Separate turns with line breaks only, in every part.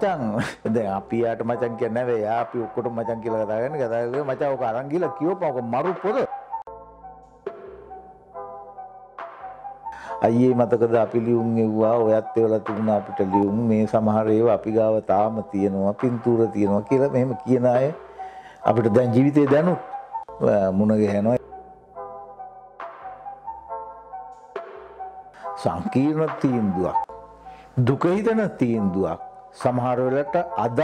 මචන් ද අපියාට මචන් කියනවේ යාපි ඔක්කොට මචන් කියල කතාගන්න කතාගේ මචාවක අරංගිල කියෝපක මරු පොද අයේ මතකද අපි ලියුම් එව්වා ඔයත් එවලා තිබුණ අපිට ලියුම් මේ සමහර ඒවා අපි ගාව තාම තියෙනවා පින්තූර තියෙනවා කියලා මෙහෙම කියන අය අපිට දැන් ජීවිතේ දැනුත් මුණගැහෙනවා සංකීර්ණ තීන්දුවක් දුකහිතන තීන්දුවක් සමහර වෙලට අදත්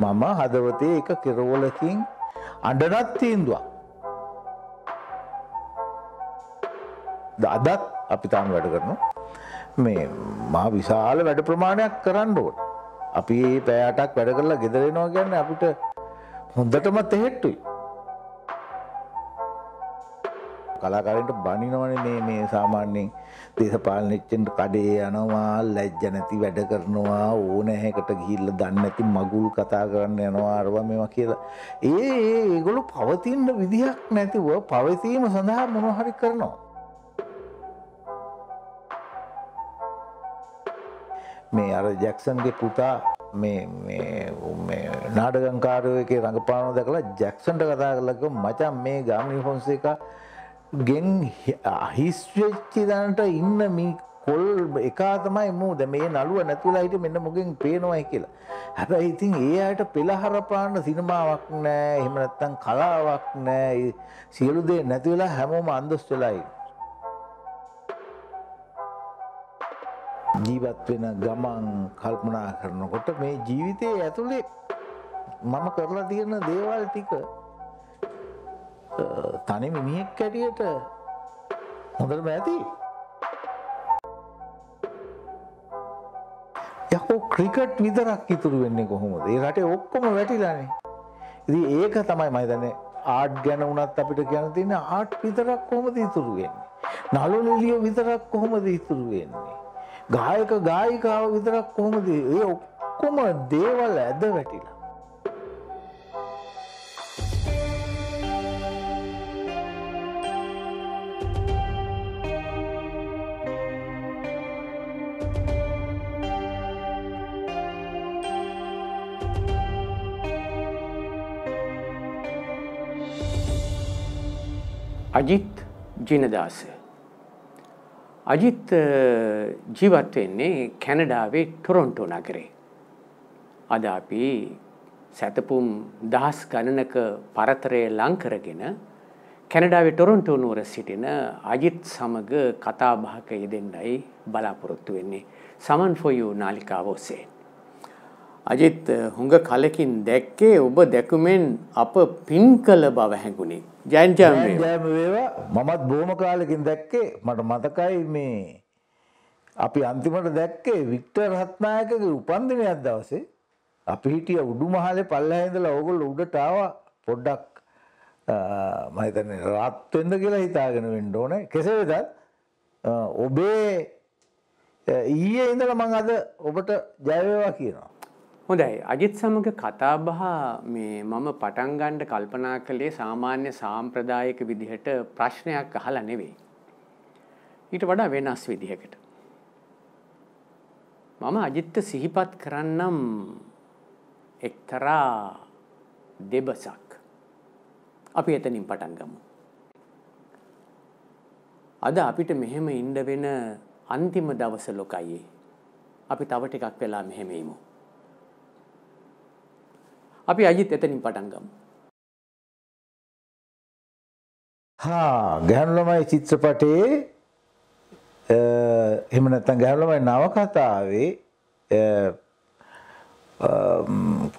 මම හදවතේ එක කෙරවලකින් අඬනත් තීන්දුවක්. අදත් අපි තාම වැඩ කරනවා. මේ මා විශාල වැඩ ප්‍රමාණයක් කරන්න ඕන. අපි මේ පැය අටක් වැඩ කරලා ගෙදර එනවා කියන්නේ අපිට හොඳටම තෙහෙට්ටුයි. කලාකාරයන්ට බනිනවනේ මේ මේ සාමාන්‍යයෙන් දේශපාලනච්චෙන්ට කඩේ යනවා ලැජ්ජ නැති වැඩ කරනවා ඕනෑහකට ගිහිල්ලා දන්නේ නැති මගුල් කතා කරන්න යනවා අරවා මේවා කියලා. ඒ ඒ ඒගොල්ලෝ පවතින විදිහක් නැතිව පවතිීම සඳහා මොනවා හරි කරනවා. මේ අර ජැක්සන්ගේ පුතා නාඩගංකාරයක රඟපානෝ දැකලා ජැක්සන්ට කතා කරලක මචන් මේ ගාමනි හොන්සේක ගෙන් හිස්වෙච්චි දනට ඉන්න මේ කොල් එකා තමයි මූ ද මේ නළුව නැතුලා හිට මෙන්න මුගෙන් පේනවයි කියලා. හැබැයි ඉතින් ඒ අයට පෙළහරපාන්න සිනමාවක් නෑ එහෙම නැත්තම් කලාවක් නෑ සියලු දේ නැති වෙලා හැමෝම අන්දොස් වෙලායි. ජීවත් වෙන ගමන් කල්පනා කරනකොට මේ ජීවිතයේ ඇතුලේ මම කරලා තියෙන දේවල් ටික තනි මිනිහෙක් කැටියට හොඳටම ඇති. යකෝ ක්‍රිකට් විදරක් ඉතුරු වෙන්නේ කොහොමද ඒ රට ඔක්කොම වැටිලානේ. ඉති ඒක තමයි මයිතන ආට් ගැන වනත් අපිට ගැන තින්න ආට් විතරක් කොහොමද ඉතුරුවෙන්නේ. නලුලිලිය විතරක් කොහොමද ඉතුරුවෙන්නේ. ගායක ගායිකාව විතරක් කොහොමද ඒ ඔක්කොම දේවල් ඇද වැටිලා.
අජිත් ජිනදාස. අජිත් ජීවත් වෙන්නේ කැනඩාවේ ටොරොන්ටෝ නගරේ. අද අපි සැතපුම් දහස් ගණනක පරතරය ලංකරගෙන කැනඩාවේ ටොරොන්ටෝ නුවර සිටින අජිත් සමග කතාබහක යෙදෙන්නයි බලාපොරොත්තු වෙන්නේ. සමන් ෆොයු නාලිකාව ඔස්සේ. අජිත් හුඟ කලකින් දැක්කේ ඔබ දැකුමෙන් අප පින් කළ බව හැඟුණේ. ජයන්ජයම
වේවා මමත් බොහොම කාලෙකින් දැක්කේ මට මතකයි මේ අපි අන්තිමට දැක්කේ වික්ටර් රත්නායකගේ උපන්දිනයක් දවසේ අපි හිටිය උඩු මහලේ පල්ලෙහා ඉඳලා ඕගොල්ලෝ උඩට ආවා පොඩ්ඩක් මම හිතන්නේ රාත් වෙන්න කියලා හිතාගෙන වෙන්න ඕනේ. කෙසේ වෙතත් ඔබේ ඊයේ ඉඳලා මම අද ඔබට ජය වේවා කියනවා.
හොඳයි අජිත් සමග කතාබහ මේ මම පටන්ගණ්ඩ කල්පනා කළේ සාමාන්‍ය සාම්ප්‍රදායක විදිහට ප්‍රශ්නයක් අහල නෙවෙයි. ඊට වඩා වෙනස් විදිහකට. මම අජිත්ත සිහිපත් කරන්නම් එක්තරා දෙබසක් අපි එතනින් පටන්ගමු. අද අපිට මෙහෙම ඉන්ඩ වෙන අන්තිම දවස ලොකයේ අපි තවට එකක් වෙලා මෙහෙමීමු. අපි අයිත් එතනින් පටන්ගම්.
හා ගැහැනුළමයි චිත්‍රපටයේ එම නැත්තන් ගැහැනුළමයි නවකතාවේ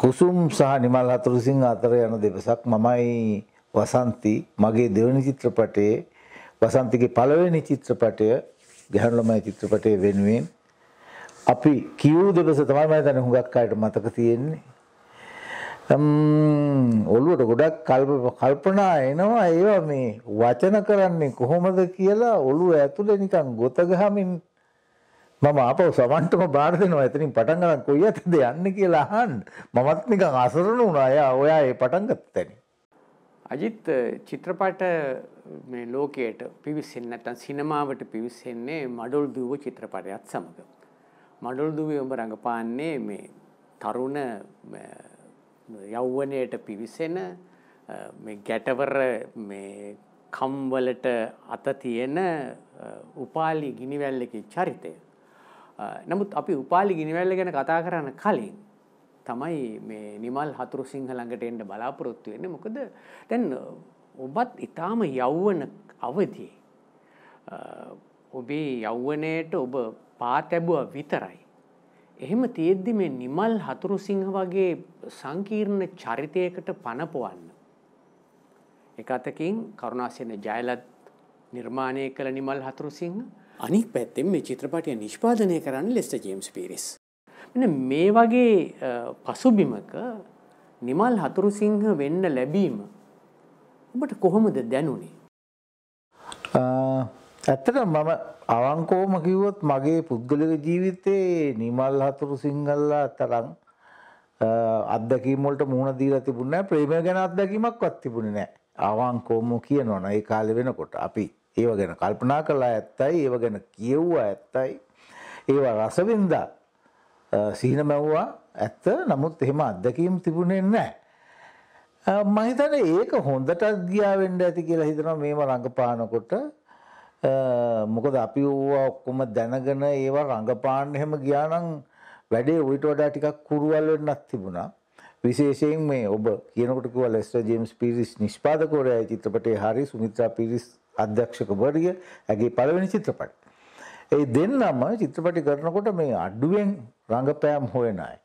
කුසුම් සහ නිමල් හතුරුසිං අතර යන දෙවසක් මමයි වසන්ති මගේ දෙවනි චිත්‍රපටයේ වසන්තිගේ පළවෙනි චිත්‍රපටය ගැහැනුළමයි චිත්‍රපටය වෙනුවෙන් අපි කියවූ දෙවස තමයි මම දැන හුඟක් අයට මතක තියෙන්නේ ඔලුවට ගොඩක් කල්පනා එනවා ඒවා මේ වචන කරන්නේ කොහොමද කියලා ඔලුව ඇතුළ නිකන් ගොතගහමින් මම අප සමන්ටම බාර දෙනවා ඇතනින් පටන් ගන්න කොයි ඇතද යන්න කියලා අහන් මමත් නිකන් අසරණ වුණා අය ඔයා ඒ පටන් ගත්ත තැන
අජිත් චිත්‍රපට මේ ලෝකයට පිවිසෙන්නේ නැත්නම් සිනමාවට පිවිසෙන්නේ මඩොල් දුව චිත්‍රපටයත් සමග මඩොල් දුවේ ඔබ රඟපාන්නේ මේ තරුණ යෞවනයට පිවිසෙන ගැටවර කම්වලට අත තියෙන උපාලි ගිනිවැල්ලකි චරිතය. නමුත් අපි උපාලි ගිනිවැල්ල ගැන කතා කරන්න කලින් තමයි මේ නිමල් හතුරු සිංහ ළඟට එන්න බලාපොරොත්තු වෙන්නේ මොකද දැන් ඔබත් ඊටාම යෞවන අවදී ඔබේ යෞවනයේට ඔබ පාතැබුවා විතරයි එහෙම තියෙද්දි මේ නිමල් හතුරු සිංහ වගේ සංකීර්ණ චරිතයකට පනපවන්න. එක අතකින් කරුණාසේන ජයලත් නිර්මාණය කළ නිමල් හතුරු සිංහ අනික් පැත්තෙන් මේ චිත්‍රපටය නිෂ්පාදනය කරන්න ලෙස්ට ජේම්ස් පිරිස්. මෙන්න මේ වගේ පසුබිමක නිමල් හතුරු සිංහ වෙන්න ලැබීම ඔබට කොහොමද දැනුනේ?
ඇත්තට මම අවංකෝම කිව්වොත් මගේ පුද්ගලික ජීවිතයේ නිමල් හතුරු සිංහල්ලා තරම් අත්දැකීම් වලට මුහුණ දීලා තිබුණේ නැහැ ප්‍රේමය ගැන අත්දැකීමක්වත් තිබුණේ නැහැ අවංකෝම කියනවනම් ඒ කාලේ වෙනකොට අපි ඒව ගැන කල්පනා කළා ඇත්තයි ඒව ගැන කියෙව්වා ඇත්තයි ඒවා රසවින්දා සීන මැව්වා ඇත්ත නමුත් එහෙම අත්දැකීම් තිබුණේ නැහැ මහිතන ඒක හොඳටත් ගියාවෙන්ඩ ඇති කියලා හිතනවා මේම රඟපානකොට මොකද අපි ඕවා ඔක්කොම දැනගෙන ඒවා රඟපාන්න හැම ගියා නම් වැඩේ ඌට වඩා ටිකක් කුරුවල් වෙන්නක් තිබුණා. විශේෂයෙන් මේ ඔබ කියනකොට කිව්වා ලෙස්ටර් ජේම්ස් පීරිස් නිෂ්පාදකවරයා චිත්‍රපටයේ හරි සුමිත්‍රා පීරිස් අධ්‍යක්ෂකවරිය ඇගේ පළවෙනි චිත්‍රපටය. ඒ දෙන්නම චිත්‍රපටි කරනකොට මේ අඩුවෙන් රඟපෑම් හොයන අය.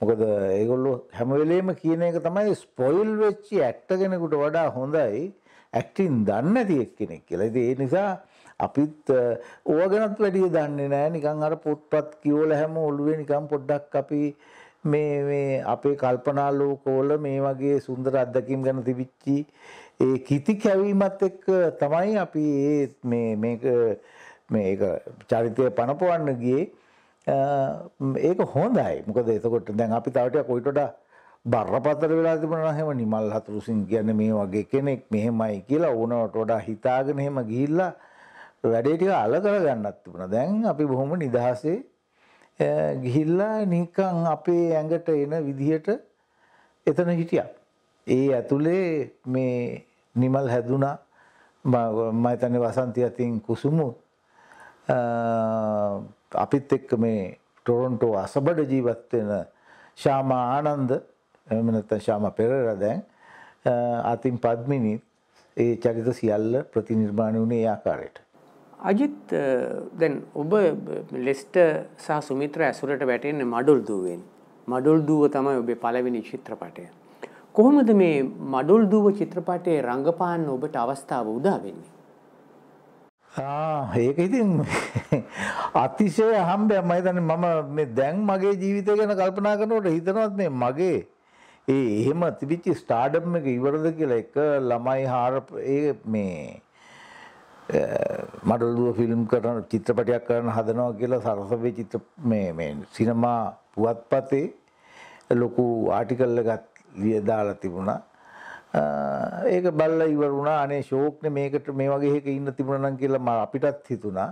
මොකද ඒගොල්ලෝ හැම වෙලේම කියන එක තමයි ස්පොයිල් වෙච්චි ඇක්ටර් කෙනෙකුට වඩා හොඳයි ඇක්ටින් දන්න තියක් කෙනෙක් කියලා ඒ නිසා අපිත් ඕගනත් වැඩිය දන්නේ නෑ නිකං අර පොත්පත් කියෝල හැම ඔළුවේ නිකම් පොඩ්ඩක් අපි මේ මේ අපේ කල්පනා ලෝකෝල මේ වගේ සුන්දර අත්දැකීම් ගැන තිබිච්චි ඒ කිති කැවීමත් එක්ක තමයි අපි ඒ මේ මේක මේ චරිතය පනපවන්න ගියේ ඒක හොඳයි මොකද එතකොට දැන් අපි තවටයක් කොයිටොඩා බරපතල වෙලා තිබුණා නම් එහෙම නිමල් හතුරුසින් කියන්නේ මේ වගේ කෙනෙක් මෙහෙමයි කියලා ඕනවට වඩා හිතාගෙන එහෙම ගිහිල්ලා වැඩේ ටික අල කරගන්නත් තිබුණා. දැන් අපි බොහොම නිදහසේ ගිහිල්ලා නිකන් අපේ ඇඟට එන විදිහට එතන හිටියා. ඒ ඇතුලේ මේ නිමල් හැදුනා මම හිතන්නේ වසන්ති අතින් කුසුමු අපිත් එක්ක මේ ටොරොන්ටෝ අසබඩ ජීවත් වෙන ශාමා ආනන්ද එහෙම නැත්නම් ශාම පෙරේරා දැන් අතින් පද්මිනි ඒ චරිත සියල්ල ප්‍රතිනිර්මාණය වුණේ ඒ ආකාරයට.
අජිත් දැන් ඔබ ලෙස්ට සහ සුමිත්‍ර ඇසුරට වැටෙන්නේ මඩුල් දුවෙන්. මඩුල් දුව තමයි ඔබේ පළවෙනි චිත්‍රපටය. කොහොමද මේ මඩුල් දුව චිත්‍රපටයේ රංගපාන්න ඔබට අවස්ථාව උදා වෙන්නේ?
ආ ඒක ඉතින් අතිශය හම්බයක් මම හිතන්නේ මම මේ දැන් මගේ ජීවිතය ගැන කල්පනා කරනකොට හිතනවත් මේ මගේ ඒ එහෙම තිබිච්ච ස්ටාඩම් එක ඉවරද කියලා එක ළමයි හාර මේ මඩල්දුව ෆිල්ම් කරන චිත්‍රපටයක් කරන හදනවා කියලා සරසවේ චිත්‍ර මේ මේ සිනමා පුවත්පතේ ලොකු ආටිකල් එකක් ලියදාලා තිබුණා. ඒක බල්ලා ඉවර වුණා අනේ ෂෝක්නේ මේකට මේ වගේ එකක ඉන්න තිබුණා නම් කියලා අපිටත් හිතුණා.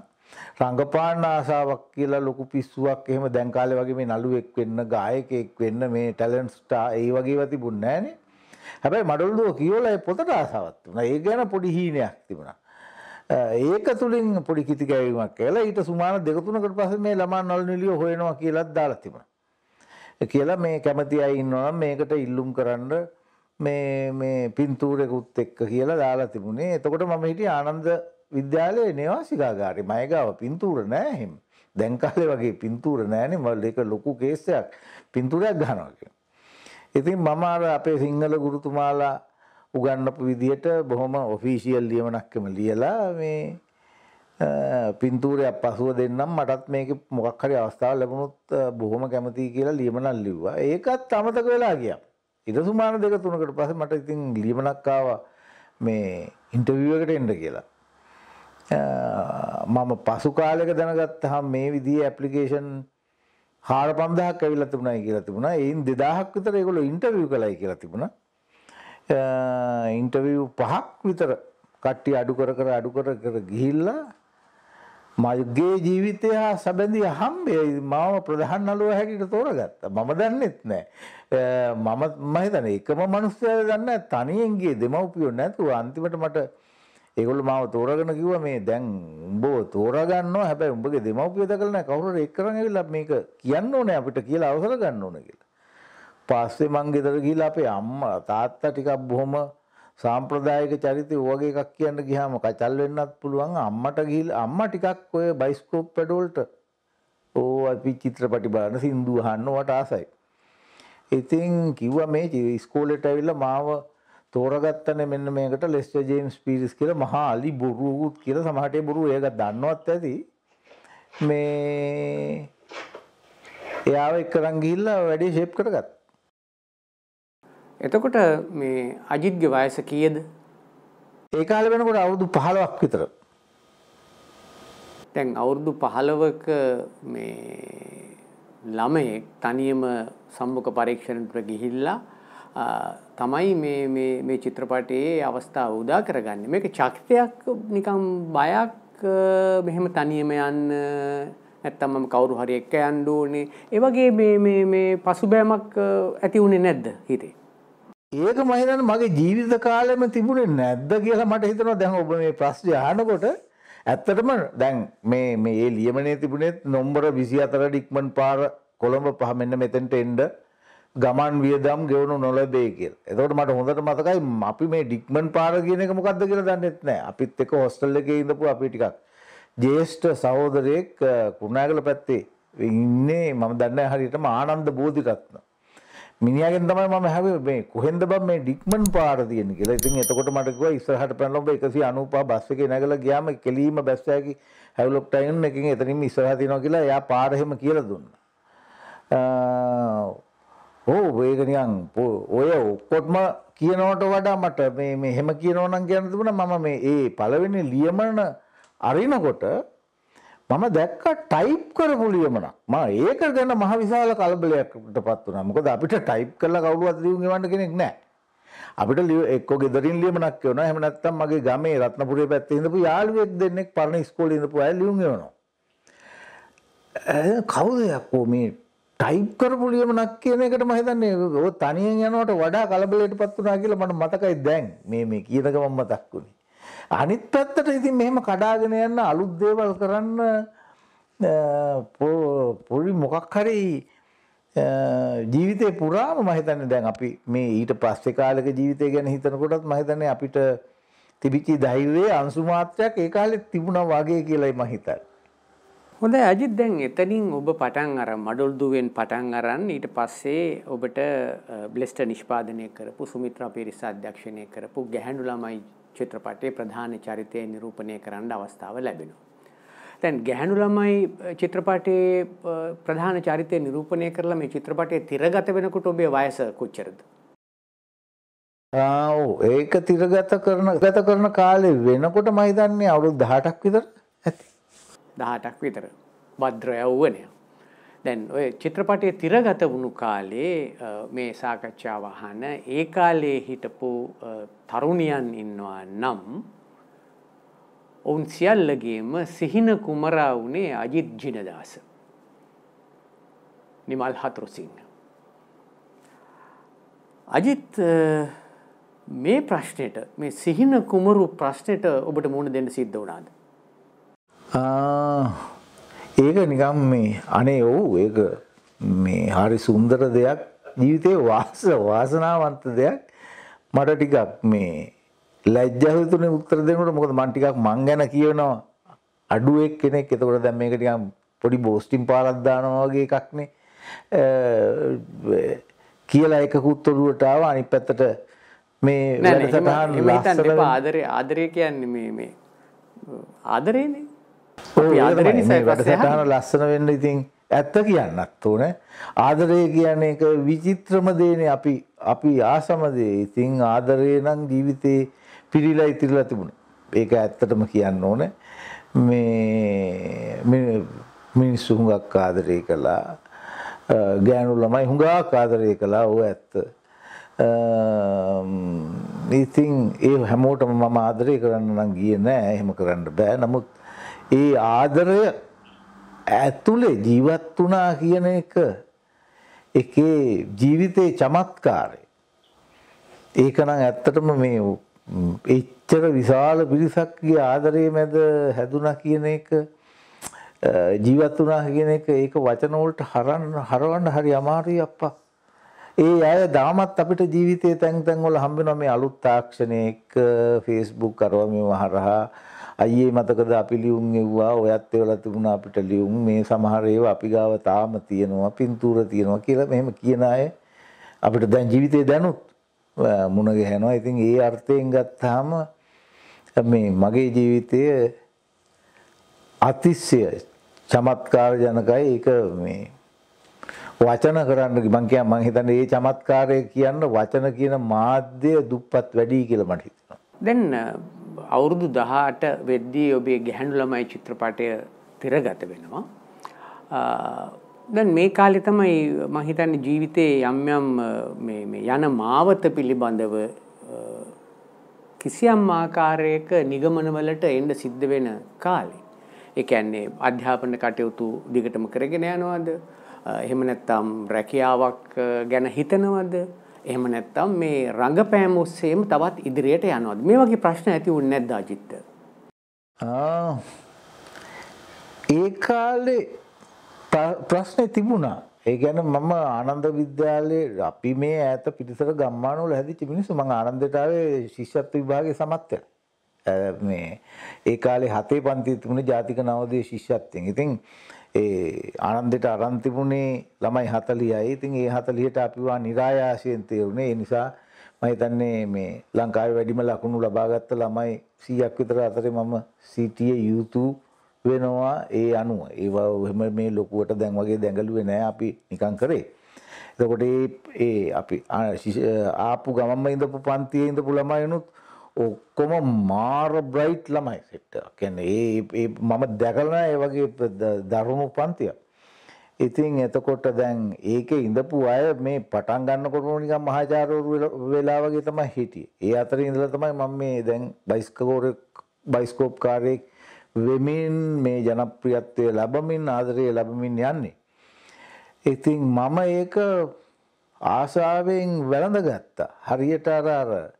රංගපාන ආසාවක් කියලා ලොකු පිස්සුවක් එහෙම දැන් කාලේ වගේ මේ නළුවෙක් වෙන්න ගායකයෙක් වෙන්න මේ ටැලන්ට් ස්ටාර් ඒ වගේව තිබුණ නැහනේ. හැබැයි මඩල්ලුව කියෝලා පොතට ආසාවක් තිබුණා. ඒ ගැන පොඩි හීනයක් තිබුණා. ඒක තුලින් පොඩි කිති ගැවීමක් කියලා ඊට සුමාන දෙක තුනකට පස්සේ මේ ළමා නළුනිලිය හොයනවා කියලාත් දාලා තිබුණා. කියලා මේ කැමති අය ඉන්නවා මේකට ඉල්ලුම් කරන්න මේ මේ පින්තූරෙකුත් එක්ක කියලා දාලා තිබුණේ. එතකොට මම හිටියේ ආනන්ද විද්‍යාලයේ නිවාසිකාගාරය මයගාව පින්තූර නෑහෙම දැන්කාලේ වගේ පින්තූර නෑනේ මල් එක ලොකු කේස්සයක් පින්තූරයක් ගන්නවා කියලා. ඉතින් මම අර අපේ සිංහල ගුරුතුමාලා උගන්වපු විදියට බොහොම ඔෆිෂියල් ලියමනක්ම ලියලා මේ පින්තූරයක් පසුව දෙන්නම් මටත් මේක මොකක් හරි අවස්ථාවක් ලැබුණොත් බොහොම කැමතියි කියලා ලියමනක් ලිව්වා. ඒකත් අමතක වෙලා ගියා. ඉදසුමාන දෙක තුනකට පස්සේ මට ඉතින් ලියමනක් ආවා මේ ඉන්ටර්වියුවකට එන්න කියලා. මම පසු කාලෙක දැනගත්ත හම් මේ විදිහ ඇපලිකේෂන් හාර පන්දහක් ඇවිල තිබුණයි කියලා තිබුණ එයින් දෙදාහක් විතර එකොළ ඉන්ටවිය් කලයි කියලා තිබුණ ඉන්ටවිව් පහක් විතර කට්ටි අඩු කර කර අඩු කර කර ගිහිල්ලා මගේ ජීවිතය හා සැබැඳී හම්බේ මාව ප්‍රධහන් අලුව හැකිට තෝරගත්ත මම දන්නෙත් නෑ මමත් මහිතන එකම මනුස්සය දන්න තනියෙන්ගේ දෙමවපියෝ නැතුව අන්තිමට මට ඒගොල්ලෝ මාව තෝරගෙන කිව්වා මේ දැන් උඹව තෝරගන්නවා හැබැයි උඹගේ දෙමව්පිය දකලා නැහැ කවුරුහරි එක් කරන් ඇවිල්ලා මේක කියන්න ඕනේ අපිට කියලා අවසර ගන්න ඕනේ කියලා. පස්සේ මං ගෙදර ගිහිල්ලා අපේ අම්මා තාත්තා ටිකක් බොහොම සාම්ප්‍රදායික චරිතය වගේ එකක් කියන්න ගියාම කචල් වෙන්නත් පුළුවන් අම්මට ගිහිල්ලා අම්මා ටිකක් ඔය බයිස්කෝප් වැඩවලට ඕ අපි චිත්‍රපටි බලන සින්දු අහන්න වට ආසයි. ඉතින් කිව්වා මේ ඉස්කෝලේට ඇවිල්ලා මාව තෝරගත්තනේ මෙන්න මේකට ලෙස්ටර් ජේම්ස් පීරිස් කියලා මහා අලි බොරුවුත් කියලා සමහරට බොරු ඒක දන්නවත් ඇති මේ එයාව එක්කරන් ගිහිල්ලා වැඩි ෂේප් කරගත්. එතකොට මේ
අජිත්ගේ වයස කීයද? ඒ කාලේ වෙනකොට අවුරුදු 15ක් විතර. දැන් අවුරුදු 15ක මේ ළමයෙක් තනියම සම්මුඛ පරීක්ෂණයට ගිහිල්ලා තමයි මේ චිත්‍රපටයේ අවස්ථාව උදා කරගන්න මේක චක්තයක් නිකම් බයක් මෙහෙම තනියම යන්න ඇත්තම් මම කවුරු හරි එක්ක යන්න ඕනේ ඒ වගේ මේ මේ පසුබෑමක් ඇති උනේ නැද්ද හිතේ ඒක මහිතන්න
මගේ ජීවිත කාලෙම තිබුණේ නැද්ද කියලා මට හිතනවා දැන් ඔබ මේ ප්‍රශ්නේ අහනකොට ඇත්තටම දැන් මේ මේ ලියමනේ තිබුණේ නොම්බර 24 ඩික්මන් පාර කොළඹ පහ මෙන්න මෙතෙන්ට එන්න ගමන් වියදම් ගෙවුණු නොලදේ කියලා. එතකොට මට හොඳට මතකයි අපි මේ ඩික්මන් පාර කියන එක මොකද්ද කියලා දන්නෙත් නෑ. අපිත් එක්ක හොස්ටල් එකේ ඉඳපු අපි ටිකක් ජ්‍යෙෂ්ඨ සහෝදරයෙක් කුරුණෑගල පැත්තේ ඉන්නේ මම දන්නේ හරියටම ආනන්ද බෝධිරත්න. මිනිහාගෙන් තමයි මම හැවේ මේ කොහෙන්ද බම් මේ ඩික්මන් පාර තියෙන්නේ කියලා. ඉතින් එතකොට මට කිව්වා ඉස්සරහට පැනලා ඔබ 195 බස් එකේ නැගලා ගියාම කෙලීම බස් එකේ හැව්ලොක් ටයිම් එකකින් එතනින්ම ඉස්සරහ තියෙනවා කියලා එයා පාර එහෙම කියලා දුන්නා. ඕ වේගනියන් ඔය ඔක්කොටම කියනවට වඩා මට මේ මෙහෙම කියනවනම් කියන්න තිබුණ මම මේ ඒ පළවෙනි ලියමන අරිනකොට මම දැක්ක ටයිප් කරපු ලියමනක් මම ඒක ගැන මහ විශාල කලබලයකට පත් වුණා. මොකද අපිට ටයිප් කරලා කවුරුවත් ලියුම් ගෙවන්න කෙනෙක් නැහැ. අපිට එක්ක ගෙදරින් ලියමනක් කියවනවා. එහෙම නැත්නම් මගේ ගමේ රත්නපුරේ පැත්තේ ඉඳපු යාළුවෙක් දෙන්නෙක් පරණ ඉස්කෝලේ ඉඳපු අය ලියුම් ගෙවනවා. කවුද යකෝ මේ ටයිප් කරපු ලියමනක් කියන එකට මම හිතන්නේ ඔය තනියෙන් යනවට වඩා කලබලයටපත් වුණා කියලා මට මතකයි දැන් මේ මේ කියන එක මම මතක් වුණේ. අනිත් පැත්තට ඉතින් මෙහෙම කඩාගෙන යන අලුත් දේවල් කරන්න පොඩි මොකක් හරි ජීවිතේ පුරාම මම හිතන්නේ දැන් අපි මේ ඊට පස්සේ කාලෙක ජීවිතය ගැන හිතනකොටත් මම හිතන්නේ අපිට තිබිච්ච ධෛර්යයේ අංශු මාත්‍රයක් ඒ කාලේ තිබුණා වගේ කියලායි මම හිතන්නේ.
හොඳ ඇජිත් දැන් එතනින් ඔබ පටන් අර මඩොල්දුවෙන් පටන් අරන් ඊට පස්සේ ඔබට බ්ලෙස්ට නිෂ්පාදනය කරපු සුමිත්‍ර පිරිස අධ්‍යක්ෂණය කරපු ගැහැඩු ළමයි චිත්‍රපටේ ප්‍රධාන චරිතය නිරූපණය කරන්න අවස්ථාව ලැබෙනවා. තැන් ගැහැණු ළමයි චිත්‍රපටයේ ප්‍රධාන චරිතය නිරූපණය කරලා මේ චිත්‍රපටයේ තිරගත වෙනකොට ඔබේ වයස කොච්චරද?
ආ ඒක තිරගත කරන ගත කරන කාලේ වෙනකොට මම හිතන්නේ අවුරුදු 18ක් විතර.
දහටක් විතර භද්‍ර යව්වනය. දැන් ඔය චිත්‍රපටය තිරගත වුණු කාලේ මේ සාකච්ඡාව අහන ඒ කාලේ හිටපු තරුණියන් ඉන්නවා නම් ඔවුන් සියල්ලගේම සිහින කුමරා වුණේ අජිත් ජිනදාස. නිමල් හතුරුසිංහ. අජිත් මේ ප්‍රශ්නයට මේ සිහින කුමරු ප්‍රශ්නයට ඔබට මුණ දෙන්න සිද්ධ වනාාද.
ඒක නිකම් මේ අනේ ඔව් ඒක මේ හරි සුන්දර දෙයක් ජීවිතේ වාස වාසනාවන්ත දෙයක් මට ටිකක් මේ ලැජ්ජාවතුනේ උත්තර දෙනකොට මොකද මම ටිකක් මං ගැන කියනවා අඩුවෙක් කෙනෙක් එතකොට දැන් මේක ටිකක් පොඩි බෝස්ටින් පාරක් දානවා වගේ එකක්නේ කියලා එකකුත් ඔළුවට ආවා අනිත් පැත්තට මේ වැඩසටහන් ලස්සන ආදරය
ආදරය කියන්නේ මේ මේ ආදරේනේ ආදරේ නිසා වැඩසටහන
ලස්සන වෙන්න ඉතින් ඇත්ත කියන්නත් ඕනේ ආදරය කියන්නේ ඒක විචිත්‍රම දේනේ අපි අපි ආසම දේ ඉතින් ආදරේ නම් ජීවිතේ පිරීලා ඉතිරිලා තිබුණා ඒක ඇත්තටම කියන්න ඕනේ මේ මිනිස්සු හුඟක් ආදරය කළා ගෑනු ළමයි හුඟක් ආදරය කළා ඕ ඇත්ත ඉතින් ඒ හැමෝටම මම ආදරය කරන්න නම් ගියේ නෑ එහෙම කරන්න බෑ නමුත් ඒ ආදරය ඇතුලේ ජීවත් වනා කියන එක එකේ ජීවිතයේ චමත්කාරය. ඒකනම් ඇත්තටම මේ එච්චර විශාල පිරිසක්ගේ ආදරය මැද හැදුන කියන එක ජීවත් වනා කියන එක ඒක වචනවලට හරන්න හරවන්න හරි අමාරුයි අප්පා. ඒ අය දාමත් අපිට ජීවිතයේ තැන් තැන්වල හම්බෙනවා මේ අලුත් තාක්ෂණයක ෆේස්බුක් කරව මේ වහරහා අයියේ මතකද අපි ලියුම් එව්වා ඔයත් ඒවලා තිබුණා අපිට ලියුම් මේ සමහර ඒවා අපි ගාව තාම තියෙනවා පින්තූර තියෙනවා කියලා මෙහෙම කියන අය අපිට දැන් ජීවිතේ දැනුත් මුණ ගැහෙනවා. ඉතින් ඒ අර්ථයෙන් ගත්තාම මේ මගේ ජීවිතය අතිශය චමත්කාර ජනකයි ඒක මේ වචන කරන්න මං කියන්නේ මං හිතන්නේ මේ චමත්කාරය කියන්න වචන කියන මාධ්‍ය දුප්පත් වැඩි කියලා මට හිතෙනවා.
දැන් අවුරුදු 18 වෙද්දී ඔබේ ගැහැණු ළමයි චිත්‍රපටය තිරගත වෙනවා. දැන් මේ කාලේ තමයි මම හිතන්නේ ජීවිතේ යම් යම් මේ මේ යන මාවත පිළිබඳව කිසියම් ආකාරයක නිගමනවලට එන්න සිද්ධ වෙන කාලේ. ඒ කියන්නේ අධ්‍යාපන කටයුතු දිගටම කරගෙන යනවද? එහෙම නැත්නම් රැකියාවක් ගැන හිතනවද? එහෙම නැත්තම් මේ රඟපෑම ඔස්සේම තවත් ඉදිරියට යනවාද මේ වගේ ප්‍රශ්න ඇති වුණ නැද්ද අජිත්
ඒ කාලේ ප්‍රශ්නේ තිබුණා ඒ ගැන මම ආනන්ද විද්‍යාලයේ අපි මේ ඇත පිටිසර ගම්මානවල හැදිච්ච මිනිස්සු මම ආනන්දටාවේ ශිෂ්‍යත්ව විභාගයේ සමත්ය. මේ ඒ කාලේ හතේ පන්ති තිබුණ ජාතික නවෝදය ශිෂ්‍යත්වයෙන්. ඉතින් ඒ ආනන්දෙට අරන් තිබුණේ ළමයි 40යි. ඉතින් ඒ 40ට අපිවා નિરાයාසයෙන් තේරුනේ. ඒ නිසා මම හිතන්නේ මේ ලංකාවේ වැඩිම ලකුණු ලබාගත් ළමයි 100ක් විතර අතරේ මම CTA U2 වෙනවා ඒ අනුව. ඒවා එහෙම මේ ලොකුවට දැන් වගේ දැඟලුවේ නෑ අපි නිකන් කරේ. එතකොට ඒ අපි ආපු ගමම්ම ඉඳපු පන්තියේ ඉඳපු ළමයිනුත් ඔක්කොම මාර බ්‍රයිට් ළමයි සෙට්ටක් කියන්නේ ඒ මම දැකලා ඒ වගේ දරුණු පන්තියක්. ඉතින් එතකොට දැන් ඒකේ ඉඳපු අය මේ පටන් ගන්නකොට නිකන් මහාචාර්යවරු වෙලා වගේ තමයි හිටියේ. ඒ අතරේ ඉඳලා තමයි මම මේ දැන් බයිස්කෝප් බයිස්කෝප් කාර්යයේ වෙමින් මේ ජනප්‍රියත්වය ලැබමින් ආදරය ලැබමින් යන්නේ. ඉතින් මම ඒක ආසාවෙන් වැළඳගත්තා. හරියට අර අර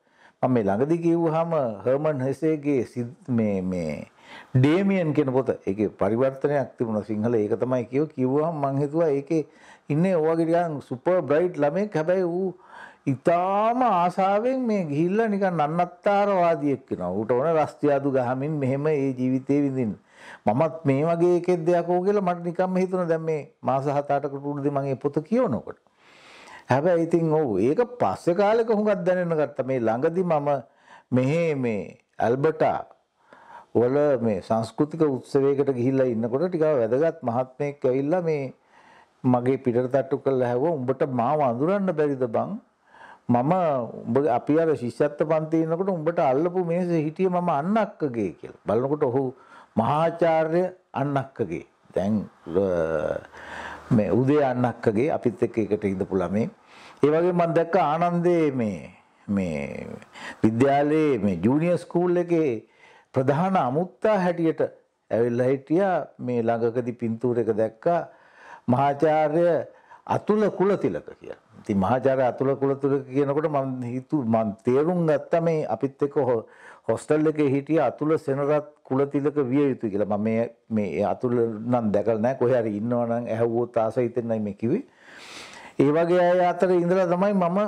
මම මේ ළඟදී කිව්වහම හර්මන් හෙසේගේ මේ මේ ඩේමියන් කියන පොත ඒකේ පරිවර්තනයක් තිබුණා සිංහල ඒක තමයි කිව්ව කිව්වහම මං හිතුවා ඒකේ ඉන්නේ ඔයගේ නිකන් සුපර් බ්‍රයිට් ළමෙක් හැබැයි ඌ ඉතාම ආසාාවෙන් මේ ගිල්ල නික නන්නත්තාරවාදියෙක් වෙන ඌට ඕන රස්තියාදු ගහමින් මෙහෙම ඒ ජීවිතය විඳින් මමත් මේ වගේ එකෙක් දෙයක් ෝ කියලා මට නිකම් හිතුන දැම් මේ මාසහතාටකට උඩදි මගේ පොත කියවනොකට හැබැයි ඉතින් ඔව් ඒක පස්සේ කාලෙක හුඟක් දැනෙන්න ගත්තා මේ ළඟදි මම මෙහි මේ ඇල්බටා වල මේ සංස්කෘතික උත්සවයකට ගිහිල්ලා ඉන්නකොට ටිකක් වැදගත් මහත්මයෙක් ඇවිල්ලා මේ මගේ පිටට තට්ටු කරලා හැවුවා උඹට මාව අඳුරන්න බැරිද බං මම උඹ අපි අර ශිෂ්‍යත්ව පන්තියේ ඉන්නකොට උඹට අල්ලපු මේසේ හිටියේ මම අන්නක්කගේ කියලා. බලනකොට ඔහු මහාචාර්ය අන්නක්කගේ. දැන් මේ උදේ අන්නක්කගේ අපිත් එක්ක එකට ඉඳපු ළමේ. ඒ වගේ මම දැක්ක ආනන්දේ මේ මේ විද්‍යාලයේ මේ ජූනියර් ස්කූල් එකේ ප්‍රධාන අමුත්තා හැටියට ඇවිල්ලා හිටියා මේ ළඟකදී පින්තූරයක දැක්කා මහාචාර්ය අතුල කුලතිලක කියලා. ඉතින් මහාචාර්ය අතුල කුලතිලක කියනකොට මම හිතු මම තේරුම් ගත්තා මේ අපිත් එක්ක හොස්ටල් එකේ හිටිය අතුල සෙනරත් කුලතිලක විය යුතු කියලා මම මේ මේ අතුල නම් දැකලා නැහැ කොහේ හරි ඉන්නවනම් ඇහුවොත් ආස හිතෙන්නයි මේ කිව්වේ. ඒ වගේ අය අතර ඉඳලා තමයි මම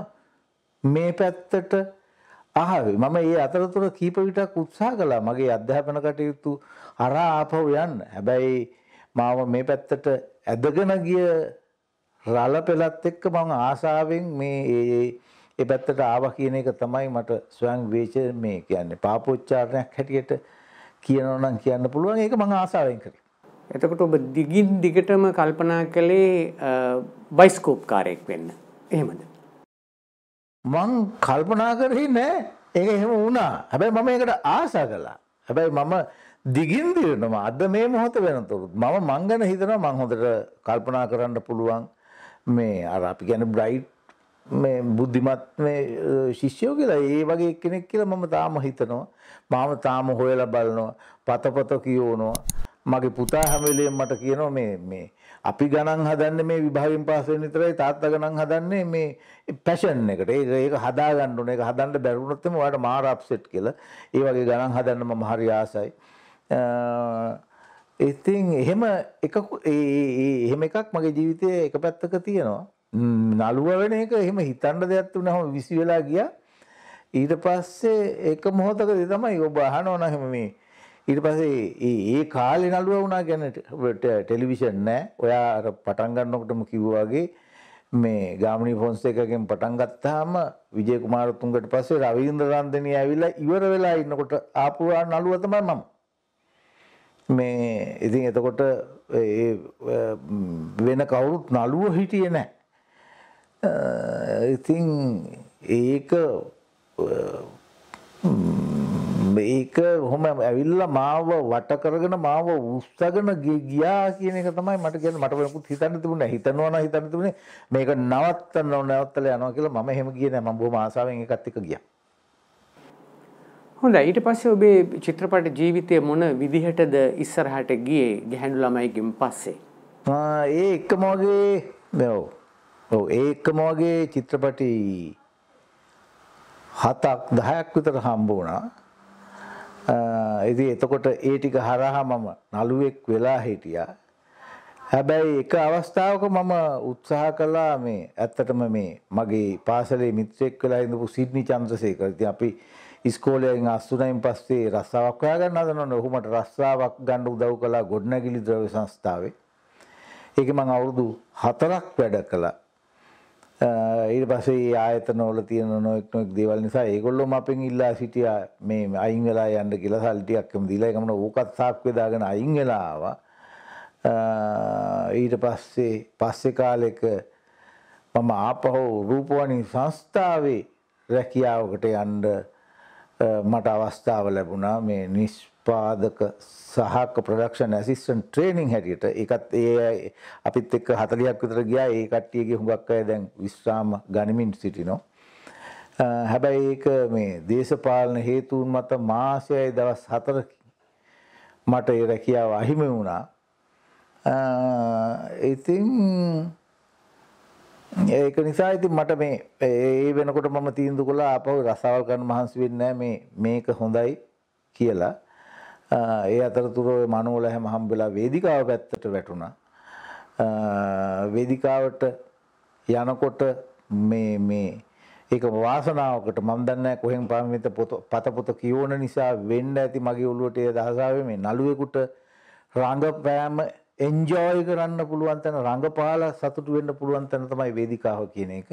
මේ පැත්තට ආවේ. මම ඒ අතරතුර කීප විටක් උත්සාහ කළා මගේ අධ්‍යාපන කටයුතු හරහා ආපහු යන්න. හැබැයි මාව මේ පැත්තට ඇදගෙන ගිය රළ පෙළත් එක්ක මම ආසාවෙන් මේ ඒ පැත්තට ආවා කියන එක තමයි මට ස්වයං විවේචනය කියන්නේ. පාපෝච්චාරණයක් හැටියට කියනවා නම් කියන්න පුළුවන්. ඒක මම ආසාවෙන් කරේ.
එතකොට ඔබ දිගින් දිගටම කල්පනා කළේ බයිස්කෝප් කාරයෙක් වෙන්න.
එහෙමද? මං කල්පනා කරේ නෑ. ඒක එහෙම වුණා. හැබැයි මම ඒකට ආසා කළා. හැබැයි මම දිගින් දිරනම අද මේ මොහොත වෙනතුරුත් මම මං ගැන හිතනවා මං හොඳට කල්පනා කරන්න පුළුවන් මේ අර අපි කියන්නේ බ්‍රයිට් මේ බුද්ධිමත් මේ ශිෂ්‍යෝ කියලා ඒ වගේ කෙනෙක් කියලා මම තාම හිතනවා. මම තාම හොයලා බලනවා. පතපත කියවනවා. මගේ පුතා හැම වෙලෙම මට කියනවා මේ මේ අපි ගණන් හදන්නේ මේ විභාගයෙන් පාස් වෙන්න විතරයි තාත්තා ගණන් හදන්නේ මේ පැෂන් එකට. ඒක ඒක හදා ගන්න ඕනේ. ඒක හදන්න බැරි වුණොත් එම ඔයාලට මාර අප්සෙට් කියලා. ඒ වගේ ගණන් හදන්න මම හරි ආසයි. ඉතින් එහෙම එකක් එහෙම එකක් මගේ ජීවිතයේ එක පැත්තක තියෙනවා. නළුව වෙන එක එහෙම හිතන්න දෙයක් වුණාම විසි වෙලා ගියා. ඊට පස්සේ එක මොහොතකදී තමයි ඔබ අහනවා නම් එහෙම මේ ඊට පස්සේ ඒ කාලේ නළුවා වුණා කියන්නේ ටෙලිවිෂන් නැහැ. ඔයා අර පටන් ගන්නකොටම කිව්වා වගේ මේ ගාමිණී ෆොන්සේකගෙන් පටන් ගත්තාම විජේ කුමාරතුංගට පස්සේ රවීන්ද්‍ර රන්දනී ඇවිල්ලා ඉවර වෙලා ඉන්නකොට ආපු නළුව තමයි මම. මේ ඉතින් එතකොට වෙන කවුරුත් නළුව හිටියේ නැහැ. ඉතින් uh, ඒක uh, hm, මේක හොම ඇවිල්ල මාව වට කරගෙන මාව උස්සගෙන ගියා කියන එක තමයි මට කියන්න මට වෙනකුත් හිතන්න තිබුණා හිතනවා නම් හිතන්න තිබුණේ මේක නවත්තන්න ඕන නවත්තලා යනවා කියලා මම එහෙම ගියේ නෑ මම බොහොම ආසාවෙන් ඒකත් එක්ක ගියා
හොඳ ඊට පස්සේ ඔබේ චිත්‍රපට ජීවිතය මොන විදිහටද ඉස්සරහට ගියේ ගැහැණු ළමයිගෙන් පස්සේ
ඒ එකම වගේ ඔව් ඔව් ඒකම වගේ චිත්‍රපටි හතක් 10ක් විතර හම්බ වුණා. ඉතින් එතකොට ඒ ටික හරහා මම නළුවෙක් වෙලා හිටියා. හැබැයි එක අවස්ථාවක මම උත්සාහ කළා මේ ඇත්තටම මේ මගේ පාසලේ මිත්‍රයෙක් වෙලා ඉඳපු සිඩ්නි චන්ද්‍රසේකර. ඉතින් අපි ඉස්කෝලයෙන් අස්තුනයින් පස්සේ රස්සාවක් හොයාගන්න හදනවනේ. ඔහු මට රස්සාවක් ගන්න උදව් කළා ගොඩනැගිලි ද්‍රව්‍ය සංස්ථාවේ. ඒකේ මම අවුරුදු 4ක් වැඩ කළා. ඊට පස්සේ ආයතනවල තියෙන නොයෙක් නොයෙක් දේවල් නිසා ඒගොල්ලොම අපෙන් ඉල්ලා සිටියා මේ අයින් වෙලා යන්න කියලා සල්ලි ටිකක් එම් දීලා ඒකමන ඕකත් සාක්කුවේ දාගෙන අයින් වෙලා ආවා ඊට පස්සේ පස්සේ කාලෙක මම ආපහු රූපවාහිනී සංස්ථාවේ රැකියාවකට යන්න මට අවස්ථාව ලැබුණා මේ නිස් නිෂ්පාදක සහක ප්‍රඩක්ෂන් ඇසිස්ටන්ට් ට්‍රේනින් හැටියට ඒකත් ඒ අපිත් එක්ක 40ක් විතර ගියා ඒ කට්ටියගේ හුඟක් අය දැන් විස්්‍රාම ගනිමින් සිටිනවා. හැබැයි ඒක මේ දේශපාලන හේතුන් මත මාසයයි දවස් 4 මට ඒ රැකියාව අහිමි වුණා. ඉතින් ඒක නිසා ඉතින් මට මේ ඒ වෙනකොට මම තීන්දුව කළා ආපහු රසවල් ගන්න මහන්සි වෙන්නේ නැහැ මේ මේක හොඳයි කියලා. ඒ අතරතුර මනුවල හැම හම්බෙලා වේදිකාව පැත්තට වැටුණා. වේදිකාවට යනකොට මේ මේ ඒක වාසනාවකට මම දන්නේ කොහෙන් පාමිත පත පොත කියවන නිසා වෙන්න ඇති මගේ ඔළුවට ඒ දහසාවේ මේ නළුවෙකුට රංගපෑම එන්ජොයි කරන්න පුළුවන් තැන රංගපාලා සතුටු වෙන්න පුළුවන් තැන තමයි වේදිකාව කියන එක.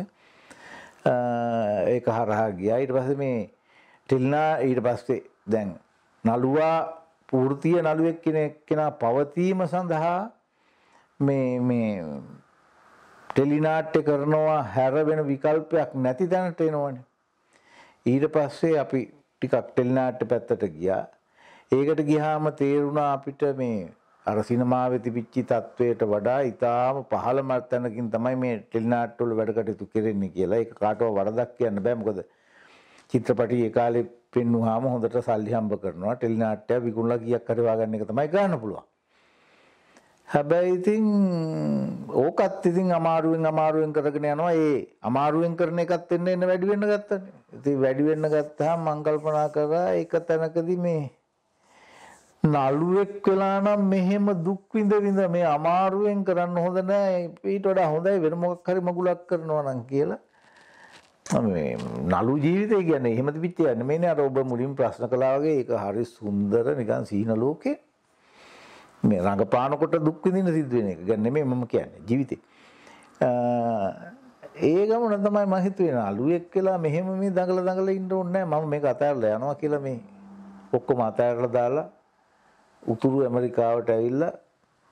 ඒක හරහා ගියා. ඊට පස්සේ මේ ටිල්නා ඊට පස්සේ දැන් නළුවා වෘතිය නළුවෙක් කෙනෙක් කෙනා පවතීම සඳහා මේ මේ ටෙලිනාට්‍ය කරනවා හැර වෙන විකල්පයක් නැති දැනට එනවනේ. ඊට පස්සේ අපි ටිකක් ටෙලිනාට්‍ය පැත්තට ගියා. ඒකට ගියාම තේරුණා අපිට මේ අර සිනමාවේ තිබිච්ච තත්වයට වඩා ඊටාම පහළ මට්ටමකින් තමයි මේ ටෙලිනාට්‍ය වල වැඩ කටයුතු කෙරෙන්නේ කියලා. ඒක කාටවත් වරදක් කියන්න බෑ. මොකද චිත්‍රපටි ඒ කාලේ පෙන්වුවාම හොඳට සල්ලි හම්බ කරනවා ටෙලිනාට්‍ය විකුණලා ගියක් හරි වාගන්න එක තමයි ගන්න පුළුවන්. හැබැයි ඉතින් ඕකත් ඉතින් අමාරුවෙන් අමාරුවෙන් කරගෙන යනවා ඒ අමාරුවෙන් කරන එකත් වෙන්න එන්න වැඩි වෙන්න ගත්තනේ. ඉතින් වැඩි වෙන්න ගත්තාම මං කල්පනා කරා එක තැනකදී මේ නළුවෙක් වෙලා නම් මෙහෙම දුක් විඳ විඳ මේ අමාරුවෙන් කරන්න හොඳ නෑ ඊට වඩා හොඳයි වෙන මොකක් හරි මගුලක් කරනවා නම් කියලා නලු ජීවිතය ගැන එහෙමති පිච්චය යන්න මේ අර ඔබ මුලින් ප්‍රශ්න කලාගේ එක හරි සුන්දර නිකන් සීන ලෝකේ මේ රඟපානකොට දුක්විදින සිදුවෙන එක ගැන්න මේ මම කියන්න ජීවිතේ. ඒගම නතමයි මහිතුවෙන අලුවෙක් කියලා මෙහෙම මේ දඟල දඟල ඉන්න ඔන්නෑ මම මේ අතෑරල යනවා කියලා මේ ඔක්කොම අතෑරල දාලා උතුරු ඇමරිකාවට ඇවිල්ල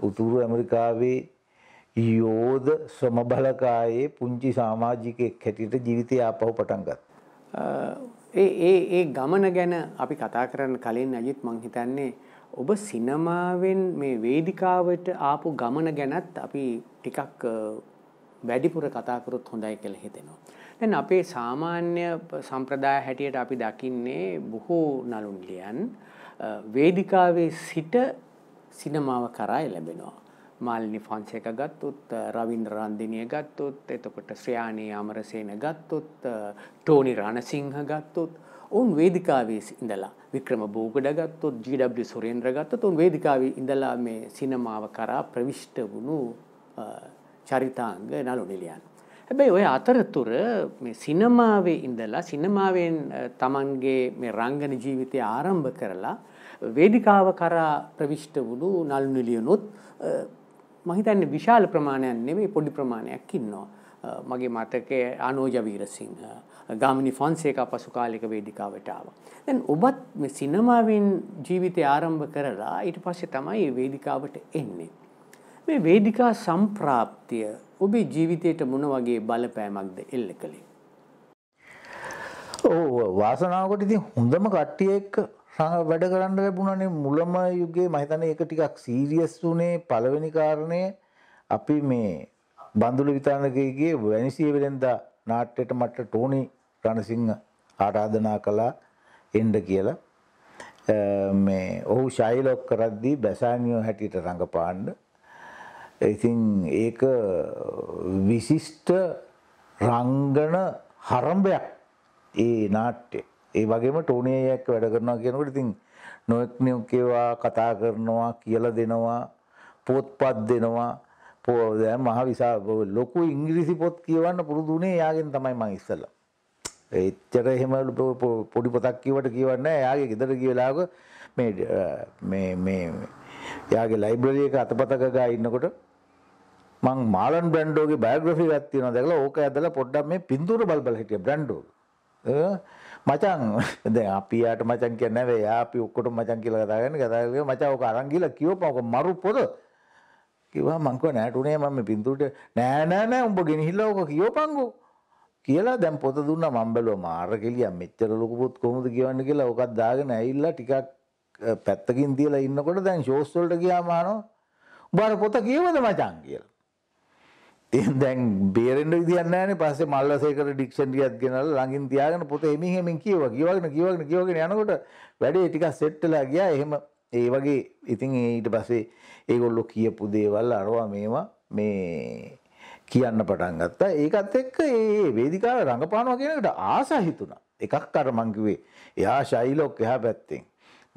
උතුරු ඇමරිකාවේ යෝධ සොමබලකායේ
පුංචි සමාජිකයෙක්
හැටියට ජීවිතය ආපහු පටන් ගත්තා. ඒ
ඒ ඒ ගමන ගැන අපි කතා කරන්න කලින් අජිත් මං හිතන්නේ ඔබ සිනමාවෙන් මේ වේදිකාවට ආපු ගමන ගැනත් අපි ටිකක් වැඩිපුර කතා කරොත් හොඳයි කියලා හිතෙනවා. දැන් අපේ සාමාන්‍ය සම්ප්‍රදාය හැටියට අපි දකින්නේ බොහෝ නළුන්ලියන් වේදිකාවේ සිට සිනමාව කරා එළඹෙනවා. මාලිනි ෆොන්සේක ගත්තොත් රවින්ද්‍ර රන්දිනිය ගත්තොත් එතකොට ශ්‍රයානී අමරසේන ගත්තොත් ටෝනි රණසිංහ ගත්තොත් ඔවුන් වේදිකාවේ ඉඳලා වික්‍රම බෝගඩ ගත්තොත් ජීඩබ්ඩි සුරේන්ද්‍ර ගත්තොත් ඔවුන් වේදිකාවේ ඉඳලා මේ සිනමාව කරා ප්‍රවිෂ්ට වුණු චරිතාංග නලු නිලියන්. හැබැයි ඔය අතරතුර මේ සිනමාවේ ඉඳලා සිනමාවෙන් තමන්ගේ මේ රංගන ජීවිතය ආරම්භ කරලා වේදිකාව කරා ප්‍රවිෂ්ට වුණු නලු නිලියනොත් මහිතන්න විශාල ප්‍රමාණයක් නෙමේ පොඩි ප්‍රමාණයක් ඉන්නවා. මගේ මතකය අනෝජ වීරසිංහ ගාමිණි ෆොන්සේකා පසු කාලික වේදිකාවට ආවා. දැන් ඔබත් මේ සිනමාවෙන් ජීවිතය ආරම්භ කරලා ඊට පස්සේ තමයි වේදිකාවට එන්නේ. මේ වේදිකා සම්ප්‍රාප්තිය ඔබේ ජීවිතයට මොන වගේ බලපෑමක්ද එල්ල කළේ?
ඔව් වාසනාවකට ඉතින් හොඳම කට්ටිය එක්ක වැඩ කරන්න ලැබුණනේ මුලම යුගයේ මහිතන එක ටිකක් සීරියස් වුනේ පළවෙනි කාරණය අපි මේ බඳුළු විතානකගේ වැනිසිය වෙළෙන්දා නාට්‍යයට මට ටෝනි රණසිංහ ආරාධනා කළා එන්ඩ කියලා මේ ඔහු ශෛලොක් කරද්දී බැසානියෝ හැටියට රඟපාන්න ඉතින් ඒක විශිෂ්ට රංගන හරම්භයක් ඒ නාට්‍යය ඒ වගේම ටෝනියයක් වැඩ කරනවා කියනකොට ඉතින් නොඑක් නියුකේවා කතා කරනවා කියලා දෙනවා පොත්පත් දෙනවා දැන් මහ විශාල ලොකු ඉංග්‍රීසි පොත් කියවන්න පුරුදු වුණේ එයාගෙන් තමයි මම ඉස්සෙල්ලා. එච්චර එහෙම පොඩි පොතක් කියවට කියවන්නේ නැහැ. එයාගේ ගෙදර ගිය වෙලාවක මේ මේ මේ එයාගේ ලයිබ්‍රරි එක අතපත ගගා ඉන්නකොට මං මාලන් බ්‍රැන්ඩෝගේ බයෝග්‍රැෆි එකක් තියෙනවා දැකලා ඕක ඇදලා පොඩ්ඩක් මේ පින්තූර බල්බල් හිටිය බ්‍රැන්ඩෝ. මචන් දැන් අපි යාට මචන් කියන්නේ නැහැ. එයා අපි ඔක්කොටම මචන් කියලා කතා කරන්නේ. කතා කරගෙන මචන් ඔක අරන් ගිහලා කියවපන් ඔක මරු පොත. කිව්වා මං කව නෑටුනේ මම මේ පින්තූරට නෑ නෑ නෑ උඹ ගෙනහිල්ලා ඔක කියවපන්කෝ. කියලා දැන් පොත දුන්නා මම බැලුවා මාර කෙලියා මෙච්චර ලොකු පොත් කොහොමද කියවන්නේ කියලා ඔකත් දාගෙන ඇවිල්ලා ටිකක් පැත්තකින් තියලා ඉන්නකොට දැන් ෂෝස් වලට ගියාම ආනෝ උඹ අර පොත කියවද මචං කියලා. ඉතින් දැන් බේරෙන්න විදියක් නැහැනේ. පස්සේ මල්වසේකර ඩික්ෂන් ටිකක් ගෙනල්ලා ළඟින් තියාගෙන පොත එමින් එමින් කියවා. කියවගෙන කියවගෙන කියවගෙන යනකොට වැඩේ ටිකක් සෙට් වෙලා ගියා. එහෙම ඒ වගේ ඉතින් ඊට පස්සේ ඒගොල්ලෝ කියපු දේවල් අරවා මේවා මේ කියන්න පටන් ගත්තා. ඒකත් එක්ක ඒ වේදිකාවේ රඟපානවා කියන එකට ආසා හිතුණා. එකක් අර මං කිව්වේ එයා ශෛලොක් එහා පැත්තෙන්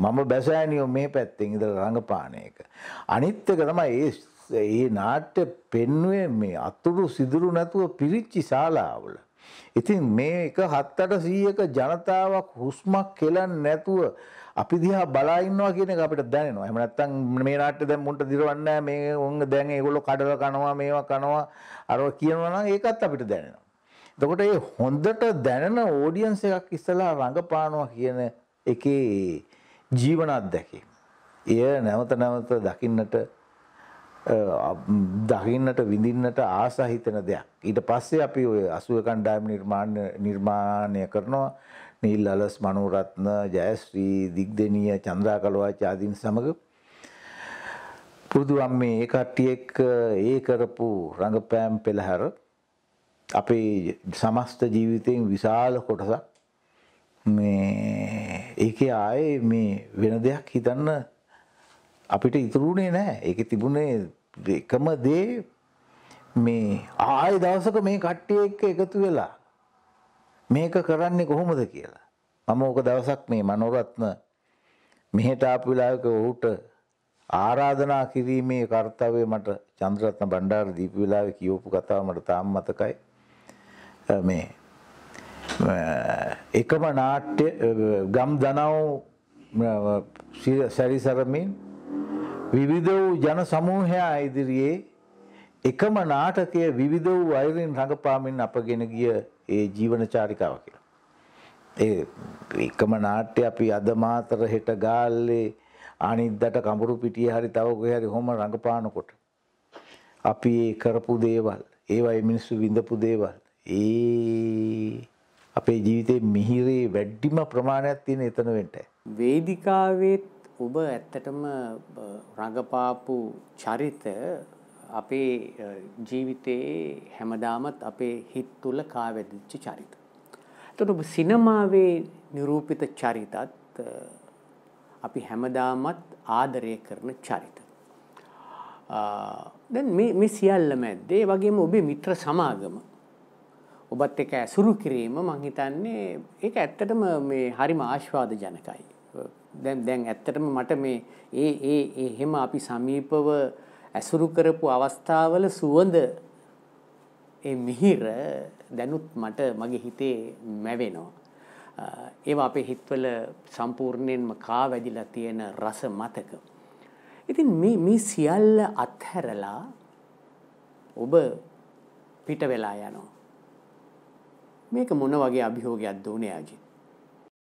මම බැසෑනියෝ මේ පැත්තෙන් ඉඳලා රඟපාන එක. අනිත් එක තමයි ඒ ඒ නාට්‍ය පෙන්ුවේ මේ අතුරු සිදුරු නැතුව පිරිච්චි ශාලාවල. ඉතින් මේ එක හත්තට සීයක ජනතාවක් හුස්මක් කෙලන් නැතුව අපි දිහා බලා ඉන්නවා කියන එක අපිට දැනෙනවා. එහෙම නැත්නම් මේ නාට්‍ය දැන් මුන්ට දිරවන්නේ නැහැ. මේ උන් දැන් ඒගොල්ලෝ කඩලා කනවා මේවා කනවා අරව කියනවා නම් ඒකත් අපිට දැනෙනවා. එතකොට ඒ හොඳට දැනෙන ඕඩියන්ස් එකක් ඉස්සලා රඟපානවා කියන එකේ ජීවන අත්දැකීම. එය නැවත නැවත දකින්නට දකින්නට විඳින්නට ආස හිතෙන දෙයක්. ඊට පස්සේ අපි ඔය 80 කණ්ඩායම නිර්මාණ නිර්මාණය කරනවා නිල් අලස් මනෝරත්න ජයශ්‍රී දිග්දෙනිය චන්ද්‍රා කලවාච ආදීන් සමග පුරුදු අම්මේ ඒ කට්ටිය එක්ක ඒ කරපු රඟපෑම් පෙළහැර අපේ සමස්ත ජීවිතයෙන් විශාල කොටසක් මේ ඒකේ ආයේ මේ වෙන දෙයක් හිතන්න අපිට ඉතුරුුණේ නෑ එක තිබුණේ එකම දේ මේ ආය දවසක මේ කට්ටිය එක්ක එකතු වෙලා මේක කරන්නේ කොහොමද කියලා. මම ඕක දවසක් මේ මනොරත්න මෙහෙට ආපුලාක ඔහුට ආරාධනා කිරීමේ කර්තවය මට චන්ද්‍රත්න බණ්ඩාර දීප වෙලාව කියෝපු කතාව මට තාම් මතකයි මේ එකම නාට්‍ය ගම් දනව් සැරිසරමින් විවිධ වූ ජන සමූහයා ඉදිරියේ එකම නාටකය විවිධ වූ අයුරින් රඟපාමින් අපගෙන ගිය ඒ ජීවන චාරිකාව කියලා. ඒ එකම නාට්‍ය අපි අද මාතර හෙට ගාල්ලේ අනිද්දට කඹුරු පිටියේ හරි තව කොහේ හරි හොම රඟපානකොට අපි ඒ කරපු දේවල් ඒවයි මිනිස්සු විඳපු දේවල් ඒ අපේ ජීවිතේ මිහිරේ වැඩිම ප්‍රමාණයක් තියෙන එතන වෙන්ට
වේදිකාවේ ඔබ ඇත්තටම රඟපාපු චරිත අපේ ජීවිතයේ හැමදාමත් අපේ හිත් තුල කාවැදිච්ච චරිත. එතකොට ඔබ සිනමාවේ නිරූපිත චරිතත් අපි හැමදාමත් ආදරය කරන චරිත. දැන් මේ සියල්ල මැද්දේ වගේම ඔබේ මිත්‍ර සමාගම ඔබත් එක ඇසුරු කිරීම මං හිතන්නේ ඒක ඇත්තටම මේ හරිම ආශ්වාද ජනකයි. දැන් දැන් ඇත්තටම මට මේ ඒ ඒ එහෙම අපි සමීපව ඇසුරු කරපු අවස්ථාවල සුවඳ ඒ මිහිර දැනුත් මට මගේ හිතේ මැවෙනවා. ඒවා අපේ හිත්වල සම්පූර්ණයෙන්ම කා වැදිලා තියෙන රස මතක. ඉතින් මේ මේ සියල්ල අත්හැරලා ඔබ පිට වෙලා යනවා. මේක මොන වගේ අභියෝගයක් දුන්නේ අජිත්?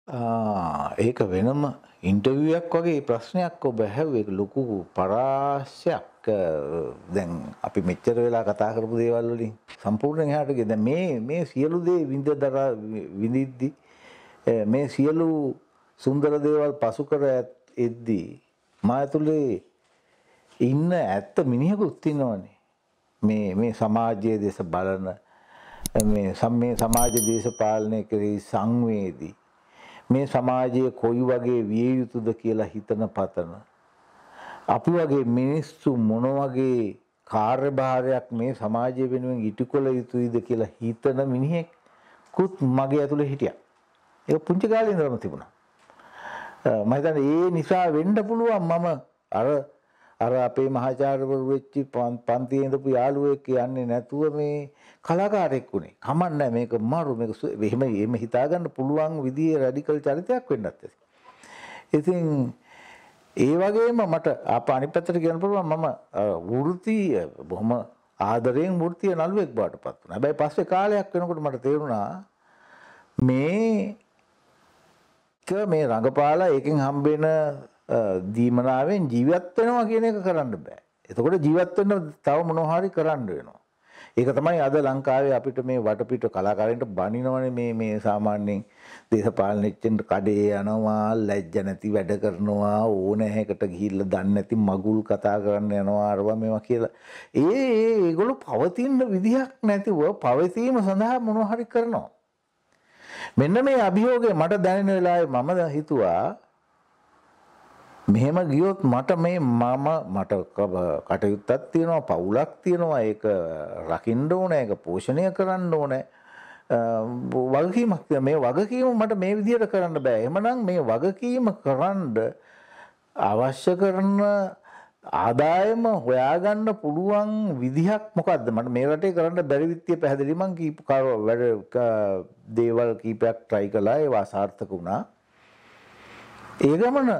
ඒක වෙනම ඉන්ටවියක් වගේ ප්‍රශ්නයක් ඔබ හැවේ ලොකු පරාශයක් දැන් අපි මෙච්චර වෙලා කතා කරපු දේවල් වලින් සම්පූර්ණයෙන් එහාට ගිය දැන් මේ මේ සියලු දේ විඳ දරා විඳිද්දි මේ සියලු සුන්දර දේවල් පසු කර එද්දි මා ඇතුලේ ඉන්න ඇත්ත මිනිහෙකුත් ඉන්නවනේ මේ මේ සමාජයේ දේශ බලන මේ සම්මේ සමාජ දේශපාලනය කෙරෙහි සංවේදී මේ සමාජය කොයි වගේ විය යුතුද කියලා හිතන පතන අපි වගේ මිනිස්සු මොන වගේ කාර්යභාරයක් මේ සමාජය වෙනුවෙන් ඉටුකළ යුතුයිද කියලා හිතන මිනිහෙක් කුත් මගේ ඇතුළේ හිටියා. ඒක පුංචි කාලේ ඉඳලම තිබුණා. මම හිතන්නේ ඒ නිසා වෙන්න පුළුවන් මම අර අර අපේ මහාචාර්යවරු වෙච්ච පන්තියේ ඉඳපු යාළුවෙක් කියන්නේ නැතුව මේ කලාකාරයෙක් උනේ. කමන්නේ මේක මරු මේක එහෙම එහෙම හිතාගන්න පුළුවන් විදිහේ රැඩිකල් චරිතයක් වෙන්නත් ඇති. ඉතින් ඒ වගේම මට අප අනිත් පැත්තට කියන්න පුළුවන් මම වෘත්ති බොහොම ආදරයෙන් වෘත්තිය නළුවෙක් බවට පත් වුණා. හැබැයි පස්සේ කාලයක් වෙනකොට මට තේරුණා මේ මේ රඟපාලා ඒකෙන් හම්බෙන දීමනාවෙන් ජීවත් වෙනවා කියන එක කරන්න බෑ. එතකොට ජීවත් වෙන්න තව මොනවහරි කරන්න වෙනවා. ඒක තමයි අද ලංකාවේ අපිට මේ වටපිට කලාකාරයන්ට බනිනවනේ මේ මේ සාමාන්‍යයෙන් දේශපාලනච්චෙන්ට කඩේ යනවා ලැජ්ජ නැති වැඩ කරනවා ඕන හැකට ගිහිල්ලා දන්නේ නැති මගුල් කතා කරන්න යනවා අරවා මේවා කියලා. ඒ ඒ ඒගොල්ලෝ පවතින විදිහක් නැතිව පවතිීම සඳහා මොනවහරි කරනවා. මෙන්න මේ අභියෝගය මට දැනෙන වෙලාවේ මම හිතුවා මෙහෙම ගියොත් මට මේ මම මට කටයුත්තක් තියෙනවා පවුලක් තියෙනවා ඒක රකින්න ඕනේ ඒක පෝෂණය කරන්න ඕනේ වගකීමක් මේ වගකීම මට මේ විදිහට කරන්න බෑ එහෙමනම් මේ වගකීම කරන්න අවශ්‍ය කරන ආදායම හොයාගන්න පුළුවන් විදිහක් මොකක්ද මට මේ රටේ කරන්න බැරි විත්තිය පැහැදිලි මං කීප වැඩ දේවල් කීපයක් try කළා ඒවා සාර්ථක වුණා ඒ ගමන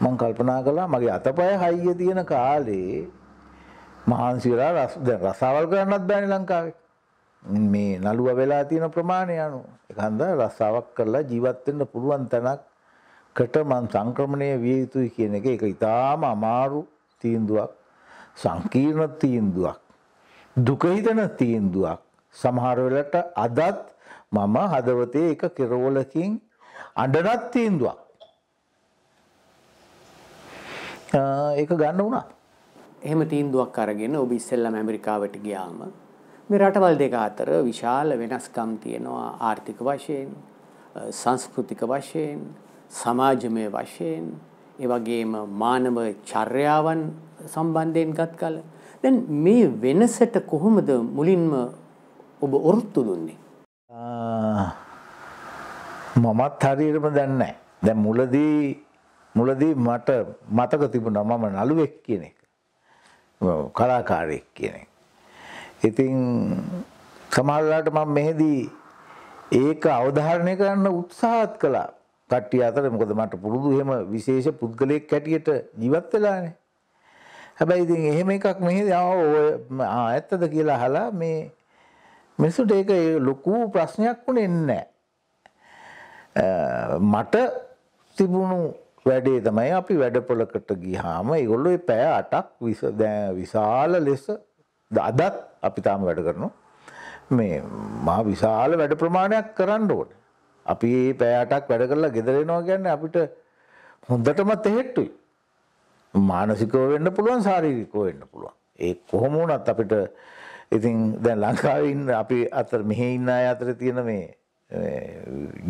මම කල්පනා කළා මගේ අතපය හයිය තියෙන කාලේ මහන්සිලා රස දැන් රසාවල් කරන්නත් බෑනේ ලංකාවේ මේ නළුව වෙලා තියෙන ප්‍රමාණය අනුව ඒක හන්දා රසාවක් කරලා ජීවත් වෙන්න පුළුවන් තැනකට මං සංක්‍රමණය විය යුතුයි කියන එක ඒක ඊටාම අමාරු තීන්දුවක් සංකීර්ණ තීන්දුවක් දුක හිතන තීන්දුවක් සමහර වෙලට අදත් මම හදවතේ එක කෙරවලකින් අඬනත් තීන්දුවක් ඒක ගන්න වුණා.
එහෙම තීන්දුවක් අරගෙන ඔබ ඉස්සෙල්ලම ඇමරිකාවට ගියාම මේ රටවල් දෙක අතර විශාල වෙනස්කම් තියෙනවා ආර්ථික වශයෙන්, සංස්කෘතික වශයෙන්, සමාජමය වශයෙන්, ඒ වගේම මානව චර්යාවන් සම්බන්ධයෙන් ගත්කල දැන් මේ වෙනසට කොහොමද මුලින්ම ඔබ ඔරොත්තු දුන්නේ? මමත් හරියටම දන්නේ නැහැ.
දැන් මුලදී මුලදී මට මතක තිබුණා මම නළුවෙක් කියන එක. කලාකාරයෙක් කියන එක. ඉතින් සමහරලාට මම මෙහිදී ඒක අවධාරණය කරන්න උත්සාහත් කළා. කට්ටිය අතර මොකද මට පුරුදු එහෙම විශේෂ පුද්ගලයෙක් හැටියට ජීවත් වෙලානේ. හැබැයි ඉතින් එහෙම එකක් මෙහෙදී ආව ඔය ඇත්තද කියලා අහලා මේ මිනිසුන්ට ඒක ලොකු ප්‍රශ්නයක් වුණේ නැහැ. මට තිබුණු වැඩේ තමයි අපි වැඩපොලකට ගිහාම ඒගොල්ලෝ ඒ පැය 8ක් විශාල ලෙස අදත් අපි තාම වැඩ කරනවා මේ මා විශාල වැඩ ප්‍රමාණයක් කරන්න ඕනේ. අපි මේ පැය 8ක් වැඩ කරලා ගෙදර එනවා කියන්නේ අපිට හොඳටම තෙහෙට්ටුයි. මානසිකව වෙන්න පුළුවන් ශාරීරිකව වෙන්න පුළුවන්. ඒ කොහොම වුණත් අපිට ඉතින් දැන් ලංකාවේ ඉන්න අපි අතර මෙහි ඉන්න අය අතර තියෙන මේ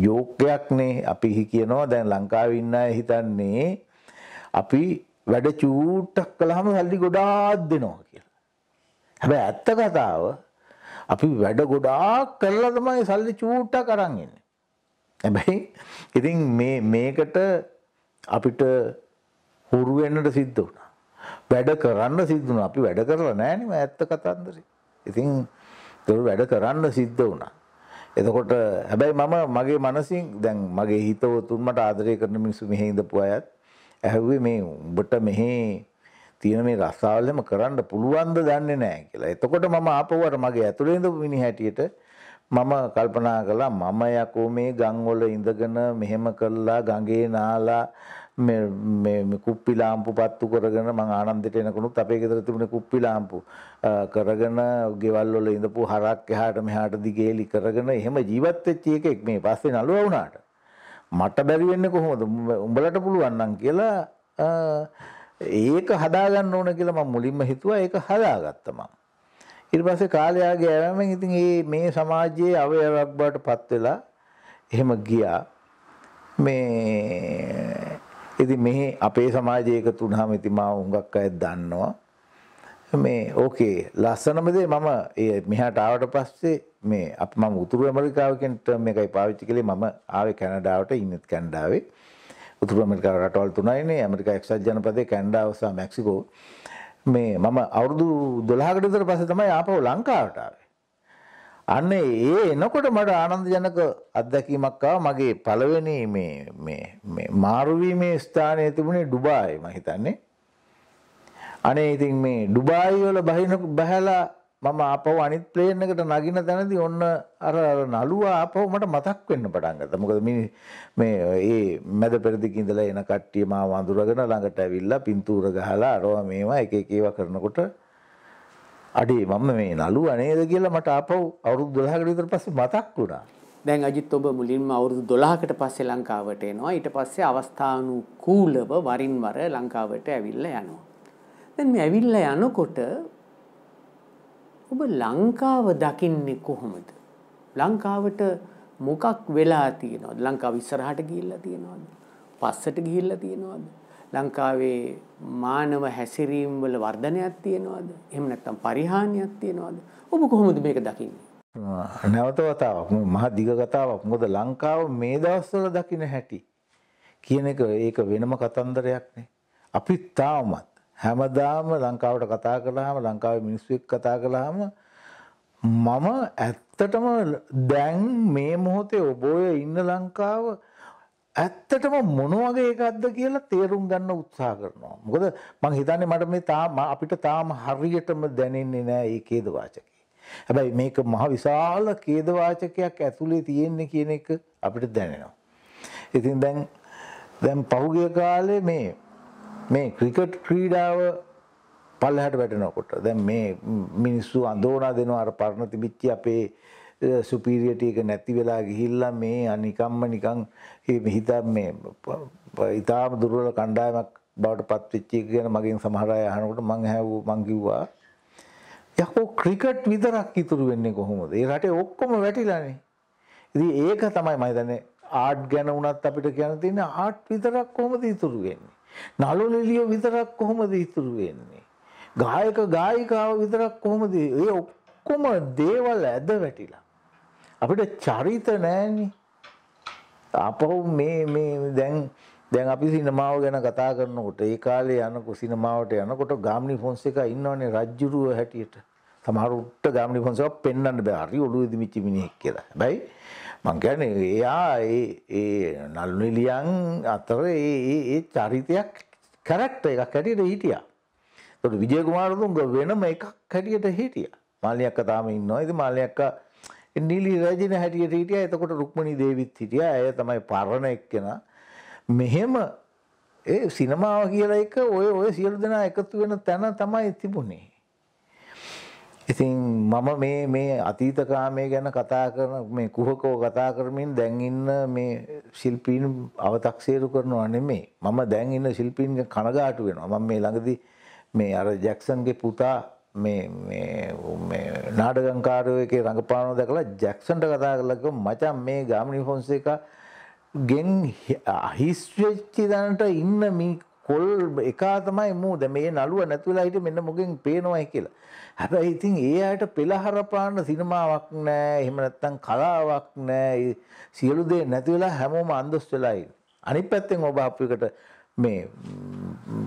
යෝක්කයක්නේ අපි කියනවා දැන් ලංකාව ඉන්න අය හිතන්නේ අපි වැඩ චූට්ටක් කළාම සල්ලි ගොඩාක් දෙනවා කියලා. හැබැයි ඇත්ත කතාව අපි වැඩ ගොඩාක් කරලා තමයි සල්ලි චූට්ටක් අරන් ඉන්නේ. හැබැයි ඉතින් මේ මේකට අපිට හුරු වෙන්නට සිද්ධ වුණා. වැඩ කරන්න සිද්ධ වුණා. අපි වැඩ කරලා නැහැ නේ ඇත්ත කතන්දරේ. ඉතින් ඒක වැඩ කරන්න සිද්ධ වුණා. එතකොට හැබැයි මම මගේ මනසින් දැන් මගේ හිතවතුන් මට ආදරය කරන මිනිස්සු මෙහෙ ඉඳපු අයත් ඇහුවේ මේ උඹට මෙහෙ තියෙන මේ රස්සාවලම කරන්න පුළුවන්ද දන්නේ නැහැ කියලා. එතකොට මම ආපුවට මගේ ඇතුලේ ඉඳපු මිනිහ හැටියට මම කල්පනා කළා මම යකෝ මේ ගම්වල ඉඳගෙන මෙහෙම කළා ගඟේ නාලා මේ මේ කුප්පි ලාම්පු පත්තු කරගෙන මං ආනන්දෙට එනකොනුත් අපේ ගෙදර තිබුණේ කුප්පි ලාම්පු කරගෙන ගෙවල් වල ඉඳපු හරක් එහාට මෙහාට දිගේලි කරගෙන එහෙම ජීවත් වෙච්ච එකෙක් මේ පස්සේ නළුවා වුණාට මට බැරි වෙන්නේ කොහොමද උඹලට පුළුවන් නම් කියලා ඒක හදාගන්න ඕන කියලා මම මුලින්ම හිතුවා ඒක හදාගත්තා මම ඊට පස්සේ කාලයාගේ යෑමෙන් ඉතින් මේ මේ සමාජයේ අවයවයක් බවට පත් වෙලා එහෙම ගියා මේ ඉතින් මෙහි අපේ සමාජයේ එකතු වුණාම ඉතින් මාව හුඟක් අය දන්නවා මේ ඕකේ ලස්සනම දේ මම ඒ මෙහාට ආවට පස්සේ මේ අපි මම උතුරු ඇමරිකාව කියන ටර්ම් එකයි පාවිච්චි කළේ මම ආවේ කැනඩාවට ඉන්නත් කැනඩාවේ උතුරු ඇමරිකාව රටවල් තුනයිනේ ඇමරිකා එක්සත් ජනපදයේ කැනඩාව සහ මෙක්සිකෝ මේ මම අවුරුදු 12කට විතර පස්සේ තමයි ආපහු ලංකාවට ආවේ අන්න ඒ එනකොට මට ආනන්දජනක අත්දැකීමක් ආවා මගේ පළවෙනි මේ මේ මේ මාරුවීමේ ස්ථානය තිබුණේ ඩුබායි මම හිතන්නේ. අනේ ඉතින් මේ ඩුබායි වල බහින බහැලා මම ආපහු අනිත් ප්ලේන් එකට නගින තැනදී ඔන්න අර නළුව ආපහු මට මතක් වෙන්න පටන් ගත්තා. මොකද මේ මේ ඒ මැද පෙරදික ඉඳලා එන කට්ටිය මාව වඳුරගෙන ළඟට ඇවිල්ලා පින්තූර ගහලා අරවා මේවා එක එක ඒවා කරනකොට අඩේ මම මේ නලුව නේද කියලා මට අපව් අවුරුදු 12කට විතර පස්සේ මතක් වුණා.
දැන් අජිත් ඔබ මුලින්ම අවුරුදු 12කට පස්සේ ලංකාවට එනවා. ඊට පස්සේ අවස්ථානුකූලව වරින් වර ලංකාවට ඇවිල්ලා යනවා. දැන් මේ ඇවිල්ලා යනකොට ඔබ ලංකාව දකින්නේ කොහොමද? ලංකාවට මොකක් වෙලා තියෙනවද? ලංකාව ඉස්සරහට ගිහිල්ලා තියෙනවද? පස්සට ගිහිල්ලා තියෙනවද? ලංකාවේ මානව හැසිරීම් වල වර්ධනයක් තියෙනවද? එහෙම නැත්නම් පරිහානියක් තියෙනවද? ඔබ කොහොමද මේක දකින්නේ?
නැවත වතාවක් මහ දිග කතාවක්. මොකද ලංකාව මේ දවස්වල දකින්න හැටි කියන එක ඒක වෙනම කතන්දරයක්නේ. අපි තාමත් හැමදාම ලංකාවට කතා කළාම ලංකාවේ මිනිස්සු එක්ක කතා කළාම මම ඇත්තටම දැන් මේ මොහොතේ ඔබ ඔය ඉන්න ලංකාව ඇත්තටම මොනවගේ එකක්ද කියලා තේරුම් ගන්න උත්සා කරනවා. මොකද මං හිතන්නේ මට මේ තාම අපිට තාම හරියටම දැනෙන්නේ නෑ ඒ ඛේදවාචකේ. හැබැයි මේක මහ විශාල ඛේදවාචකයක් ඇතුලේ තියෙන්නේ කියන එක අපිට දැනෙනවා. ඉතින් දැන් දැන් පහුගිය කාලේ මේ මේ ක්‍රිකට් ක්‍රීඩාව පල්ලහට වැටෙනකොට දැන් මේ මිනිස්සු අඳෝනා දෙනවා අර පරණ තිබිච්ච අපේ සුපීරියටි එක නැති වෙලා ගිහිල්ලා මේ අනිකම්ම නිකන් හිතා මේ ඉතාම දුර්වල කණ්ඩායමක් බවට පත්වෙච්ච එක ගැන මගෙන් සමහර අය අහනකොට මං හැවූ මං කිව්වා යකෝ ක්‍රිකට් විතරක් ඉතුරු වෙන්නේ කොහොමද? ඒ රටේ ඔක්කොම වැටිලානේ. ඉතින් ඒක තමයි මම හිතන්නේ ආර්ට් ගැන වුණත් අපිට කියන්න තියෙන ආර්ට් විතරක් කොහොමද ඉතුරු වෙන්නේ? නළු නිළියෝ විතරක් කොහොමද ඉතුරු වෙන්නේ? ගායක ගායිකාව විතරක් කොහොමද? ඒ ඔක්කොම දේවල් ඇද වැටිලා. අපිට චරිත නෑනි අපහු මේ මේ දැන් දැන් අපි සිනමාව ගැන කතා කරනකොට ඒ කාලේ යනකො සිනමාවට යනකොට ගාමිණි ෆොන්සේකා ඉන්නවනේ රජ්ජුරුව හැටියට. සමහරුට ගාමිණි ෆොන්සේකා පෙන්වන්න බෑ. හරි ඔළුව දිමිච්ච මිනිහෙක් කියලා. හැබැයි මං කියන්නේ එයා ඒ ඒ නළුනිලියන් අතර ඒ ඒ චරිතයක් කැරක්ටර් එකක් හැටියට හිටියා. ඒකට විජය කුමාරතුංග වෙනම එකක් හැටියට හිටියා. මාලියක්ක තාම ඉන්නවා. ඉතින් මාලියක්කා නිලි රජින හැටියට හිටියා එතකොට රුක්මණී දේවිත් හිටියා ඇය තමයි පරණ එක්කෙනා මෙහෙම ඒ සිනමාව කියලා එක ඔය ඔය සියලු දෙනා එකතු වෙන තැන තමයි තිබුණේ ඉතින් මම මේ මේ අතීතකාමය ගැන කතා කරන මේ කුහකෝ කතා කරමින් දැන් ඉන්න මේ ශිල්පීන් අවතක්සේරු කරනවා නෙමේ මම දැන් ඉන්න ශිල්පීන් කනගාටු වෙනවා මම මේ ළඟදී මේ අර ජැක්සන්ගේ පුතා මේ නාඩගංකාරයක රඟපානෝ දැකලා ජැක්සන්ට කතා කරලක මචන් මේ ගාමනි ෆොන්සේක ගෙන් අහිස්වෙච්චි දනට ඉන්න මේ කොල් එකා තමයි මූ ද මේ නළුව නැතුවලා හිට මෙන්න මොකෙන් පේනවයි කියලා. හැබැයි ඉතින් ඒ අයට පෙළහරපාන්න සිනමාවක් නෑ එහෙම නැත්තම් කලාවක් නෑ සියලු දේ නැතිවෙලා හැමෝම අන්දොස් වෙලායි. අනිත් පැත්තෙන් ඔබ අපිකට මේ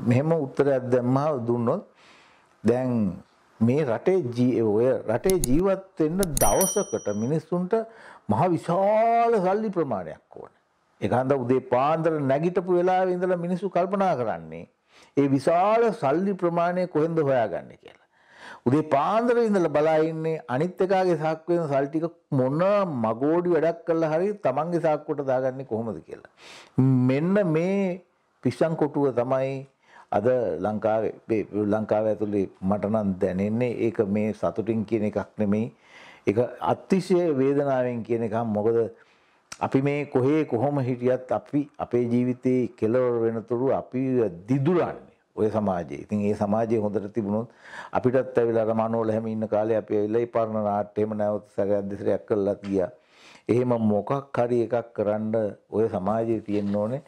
මෙහෙම උත්තරයක් දැම්මා දුන්නොත් දැන් මේ රටේ ජීවය රටේ ජීවත් වෙන්න දවසකට මිනිස්සුන්ට මහ විශාල සල්ලි ප්‍රමාණයක් ඕන. ඒක හන්ද උදේ පාන්දර නැගිටපු වෙලාවේ ඉඳලා මිනිස්සු කල්පනා කරන්නේ ඒ විශාල සල්ලි ප්‍රමාණය කොහෙන්ද හොයාගන්නේ කියලා. උදේ පාන්දර ඉඳලා බලා ඉන්නේ අනිත් එකාගේ සාක්කුවෙන් සල් ටික මොන මගෝඩි වැඩක් කළා හරි තමන්ගේ සාක්කුවට දාගන්නේ කොහොමද කියලා. මෙන්න මේ පිස්සන් කොටුව තමයි අද ලංකාවේ ලංකාව ඇතුළේ මටනම් දැනෙන්නේ ඒක මේ සතුටින් කියන එකක් නෙමෙයි ඒක අතිශය වේදනාවෙන් කියන එකක් මොකද අපි මේ කොහේ කොහොම හිටියත් අපි අපේ ජීවිතේ කෙලවර වෙනතුරු අපි දිදුලන්නේ ඔය සමාජයේ. ඉතින් ඒ සමාජයේ හොඳට තිබුණොත් අපිටත් ඇවිල්ලා අර මනෝල හැම ඉන්න කාලේ අපි ඇවිල්ලා ඒ පරණ නාට්‍යෙම නැවත සැරයක් දෙසරයක් කළාත් ගියා. එහෙම මොකක් හරි එකක් කරන්න ඔය සමාජයේ තියෙන්න ඕනේ.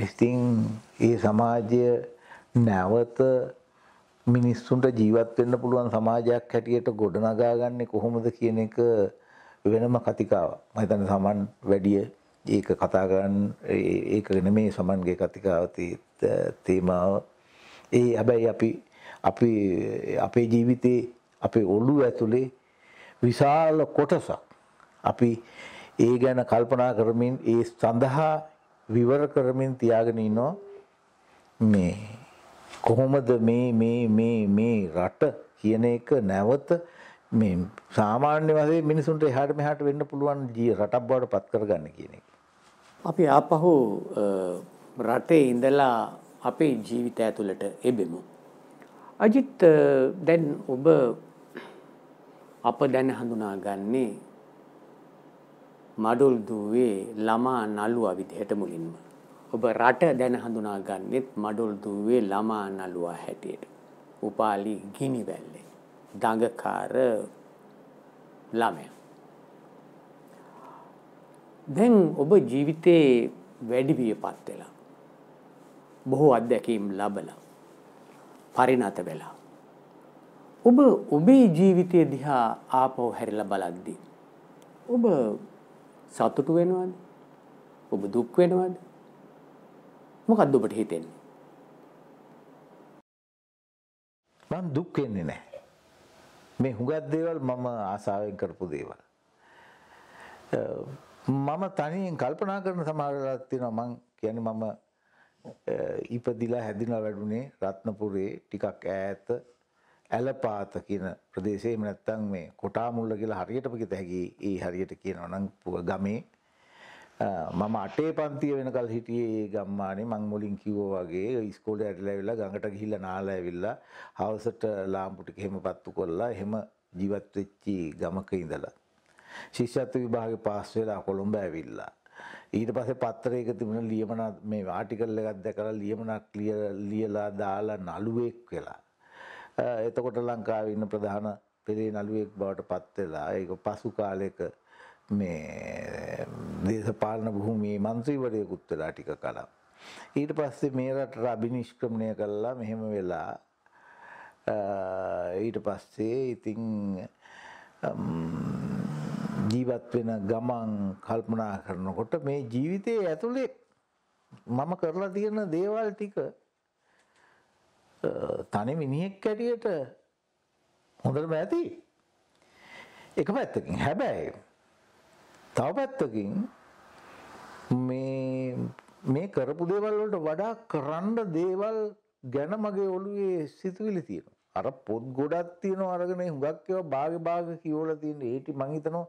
ඉස්තින් ඒ සමාජය නැවත මිනිස්සුන්ට ජීවත් වෙන්න පුළුවන් සමාජයක් හැටියට ගොඩනගාගන්නේ කොහොමද කියන එක වෙනම කතිකාවක්. මම හිතන්නේ සමන් වැඩිය ඒක කතා කරන්න ඒක නෙමේ සමන්ගේ කතිකාව තේමාව. ඒ හැබැයි අපි අපි අපේ ජීවිතේ අපේ ඔළුව ඇතුලේ විශාල කොටසක් අපි ඒ ගැන කල්පනා කරමින් ඒ සඳහා විවර කරමින් තියාගෙන ඉනවා මේ කොහොමද මේ මේ මේ මේ රට කියන එක නැවත මේ සාමාන්‍ය වශයෙන් මිනිසුන්ට එහාට මෙහාට වෙන්න පුළුවන් රටක් බවට පත් කරගන්න කියන එක.
අපි ආපහු රටේ ඉඳලා අපේ ජීවිතය ඇතුළට එබෙමු. අජිත් දැන් ඔබ අප දැන හඳුනාගන්නේ මඩුල් දුවේ ළමා නළුවා විදිහට මුලින්ම. ඔබ රට දැන හඳුනාගන්නෙත් මඩුල් දුවේ ළමා නළුවා හැටියට. උපාලි ගිනිවැල්ලේ. දඟකාර ළමය. දැන් ඔබ ජීවිතයේ වැඩිවිය පත් වෙලා. බොහෝ අත්දැකීම් ලබලා. පරිණත වෙලා. ඔබ ඔබේ ජීවිතය දිහා ආපහු හැරිලා බලද්දී. ඔබ සතුටු වෙනවද? ඔබ දුක් වෙනවද? මොකද්ද ඔබට හිතෙන්නේ?
මම දුක් වෙන්නේ නැහැ. මේ හුඟක් දේවල් මම ආසාවෙන් කරපු දේවල්. මම තනියෙන් කල්පනා කරන සමහරවල්ක් තියෙනවා මං කියන්නේ මම ඉපදිලා හැදිලා වැඩුණේ රත්නපුරේ ටිකක් ඈත ඇලපාත කියන ප්‍රදේශයේ එහෙම නැත්නම් මේ කොටාමුල්ල කියලා හරියටම කිත හැකි ඒ හරියට කියනවා නම් ගමේ මම අටේ පන්තිය වෙනකල් හිටියේ ගම්මානේ මං මුලින් කිව්වා වගේ ඉස්කෝලේ ඇටලා ඇවිල්ලා ගඟට ගිහිල්ලා නාලා ඇවිල්ලා හවසට ලාම්පු ටික එහෙම පත්තු කරලා එහෙම ජීවත් වෙච්චි ගමක ඉඳලා ශිෂ්‍යත්ව විභාගේ පාස් වෙලා කොළඹ ඇවිල්ලා ඊට පස්සේ පත්‍රයක තිබුණ ලියමන මේ ආටිකල් එකක් දැකලා ලියමනක් ලියලා දාලා නළුවෙක් වෙලා එතකොට ලංකාවේ ඉන්න ප්‍රධාන පෙරේ නළුවෙක් බවට පත් වෙලා ඒක පසු කාලයක මේ දේශපාලන භූමියේ මන්ත්‍රීවරයෙකුත් වෙලා ටික කලක්. ඊට පස්සේ මේ රට අභිනිෂ්ක්‍රමණය කළා මෙහෙම වෙලා ඊට පස්සේ ඉතින් ජීවත් වෙන ගමන් කල්පනා කරනකොට මේ ජීවිතයේ ඇතුලේ මම කරලා තියෙන දේවල් ටික තනි මිනිහෙක් ඇටියට හොඳටම ඇති එක පැත්තකින් හැබැයි තව පැත්තකින් මේ මේ කරපු දේවල්වලට වඩා කරන්න දේවල් ගැන මගේ ඔළුවේ සිතුවිලි තියෙන අර පොත් ගොඩක් තියෙන අරගෙන හුඟක්ව භාග භාග කියෝල තියෙන ඒටි මංහිතනවා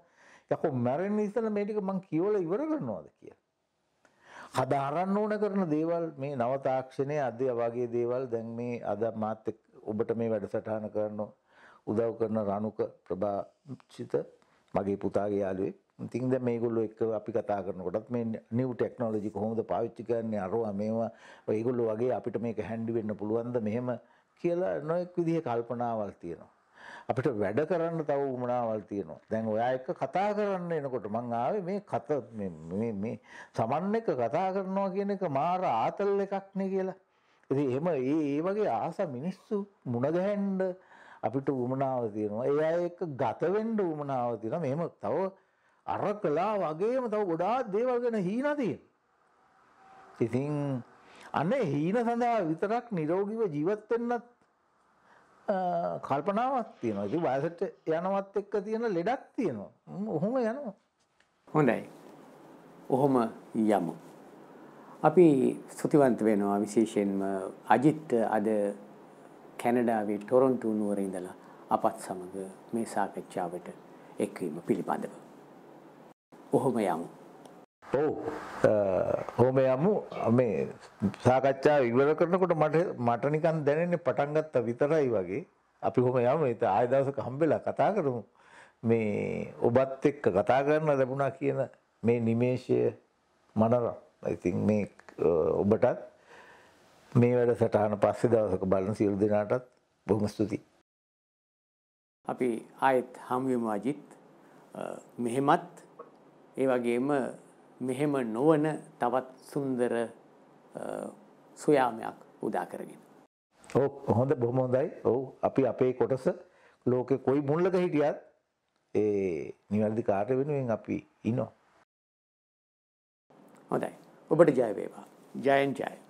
යකෝ මැරෙන් ඉස්සල මේටික මං කියෝල ඉවර කරනවාද කියලා හදාරන්න ඕන කරන දේවල් මේ නව තාක්ෂණයේ අද වගේ දේවල් දැන් මේ අද මාත් ඔබට මේ වැඩසටහන කරන උදව් කරන රණුක ප්‍රභාචිත මගේ පුතාගේ යාළුවෙක්. ඉතින් දැන් මේගොල්ලෝ එක්ක අපි කතා කරනකොටත් මේ නිව් ටෙක්නොලොජි කොහොමද පාවිච්චි කරන්නේ අරවා මේවා ඒගොල්ලෝ වගේ අපිට මේක හැන්ඩි වෙන්න පුළුවන්ද මෙහෙම කියලා නොඑක් විදිහේ කල්පනාවල් තියෙනවා. අපිට වැඩ කරන්න තව උමනාවල් තියෙනවා. දැන් ඔයා එක්ක කතා කරන්න එනකොට මං ආවේ මේ කත මේ මේ සමන් එක කතා කරනවා කියන එක මාර ආතල් එකක් නේ කියලා. ඉතින් එහෙම ඒ ඒ වගේ ආස මිනිස්සු මුණ ගැහෙන්න අපිට උමනාව තියෙනවා. ඒ අය එක්ක ගත වෙන්න උමනාව තියෙනවා. මෙහෙම තව අර කලා වගේම තව ගොඩාක් දේවල් ගැන හීනා තියෙනවා. ඉතින් අනේ හීන සඳහා විතරක් නිරෝගීව ජීවත් වෙන්නත් කල්පනාවක් තියෙනවා ඉති වයසට යනවත් එක්ක තියෙන ලෙඩක් තියෙනවා ඔහොම යනවා
හොඳයි ඔහොම යමු අපි ස්තුතිවන්ත වෙනවා විශේෂයෙන්ම අජිත් අද කැනඩාවේ ටොරොන්ටු නුවර ඉඳලා අපත් සමග මේ සාකච්ඡාවට එක්වීම පිළිබඳව ඔහොම යමු
ඔව් හොම යමු මේ සාකච්ඡා ඉවර කරනකොට මට මට නිකන් දැනෙන්නේ පටන් ගත්තා විතරයි වගේ අපි හොම යමු ඒත් ආය දවසක හම්බෙලා කතා කරමු මේ ඔබත් එක්ක කතා කරන්න ලැබුණා කියන මේ නිමේෂය මනරම් ඉතින් මේ ඔබටත් මේ වැඩ සටහන පස්සේ දවසක බලන සියලු දෙනාටත් බොහොම ස්තුතියි
අපි ආයෙත් හමුවෙමු අජිත් මෙහෙමත් ඒ වගේම මෙහෙම නොවන තවත් සුන්දර සොයාමයක් උදා කරගෙන.
ඔව් හොඳ බොහොම හොඳයි. ඔව් අපි අපේ කොටස ලෝකේ කොයි මුල්ලක හිටියත් ඒ නිවැරදි කාර්ය වෙනුවෙන් අපි ඉනවා. හොඳයි.
ඔබට ජය වේවා. ජයෙන් ජය.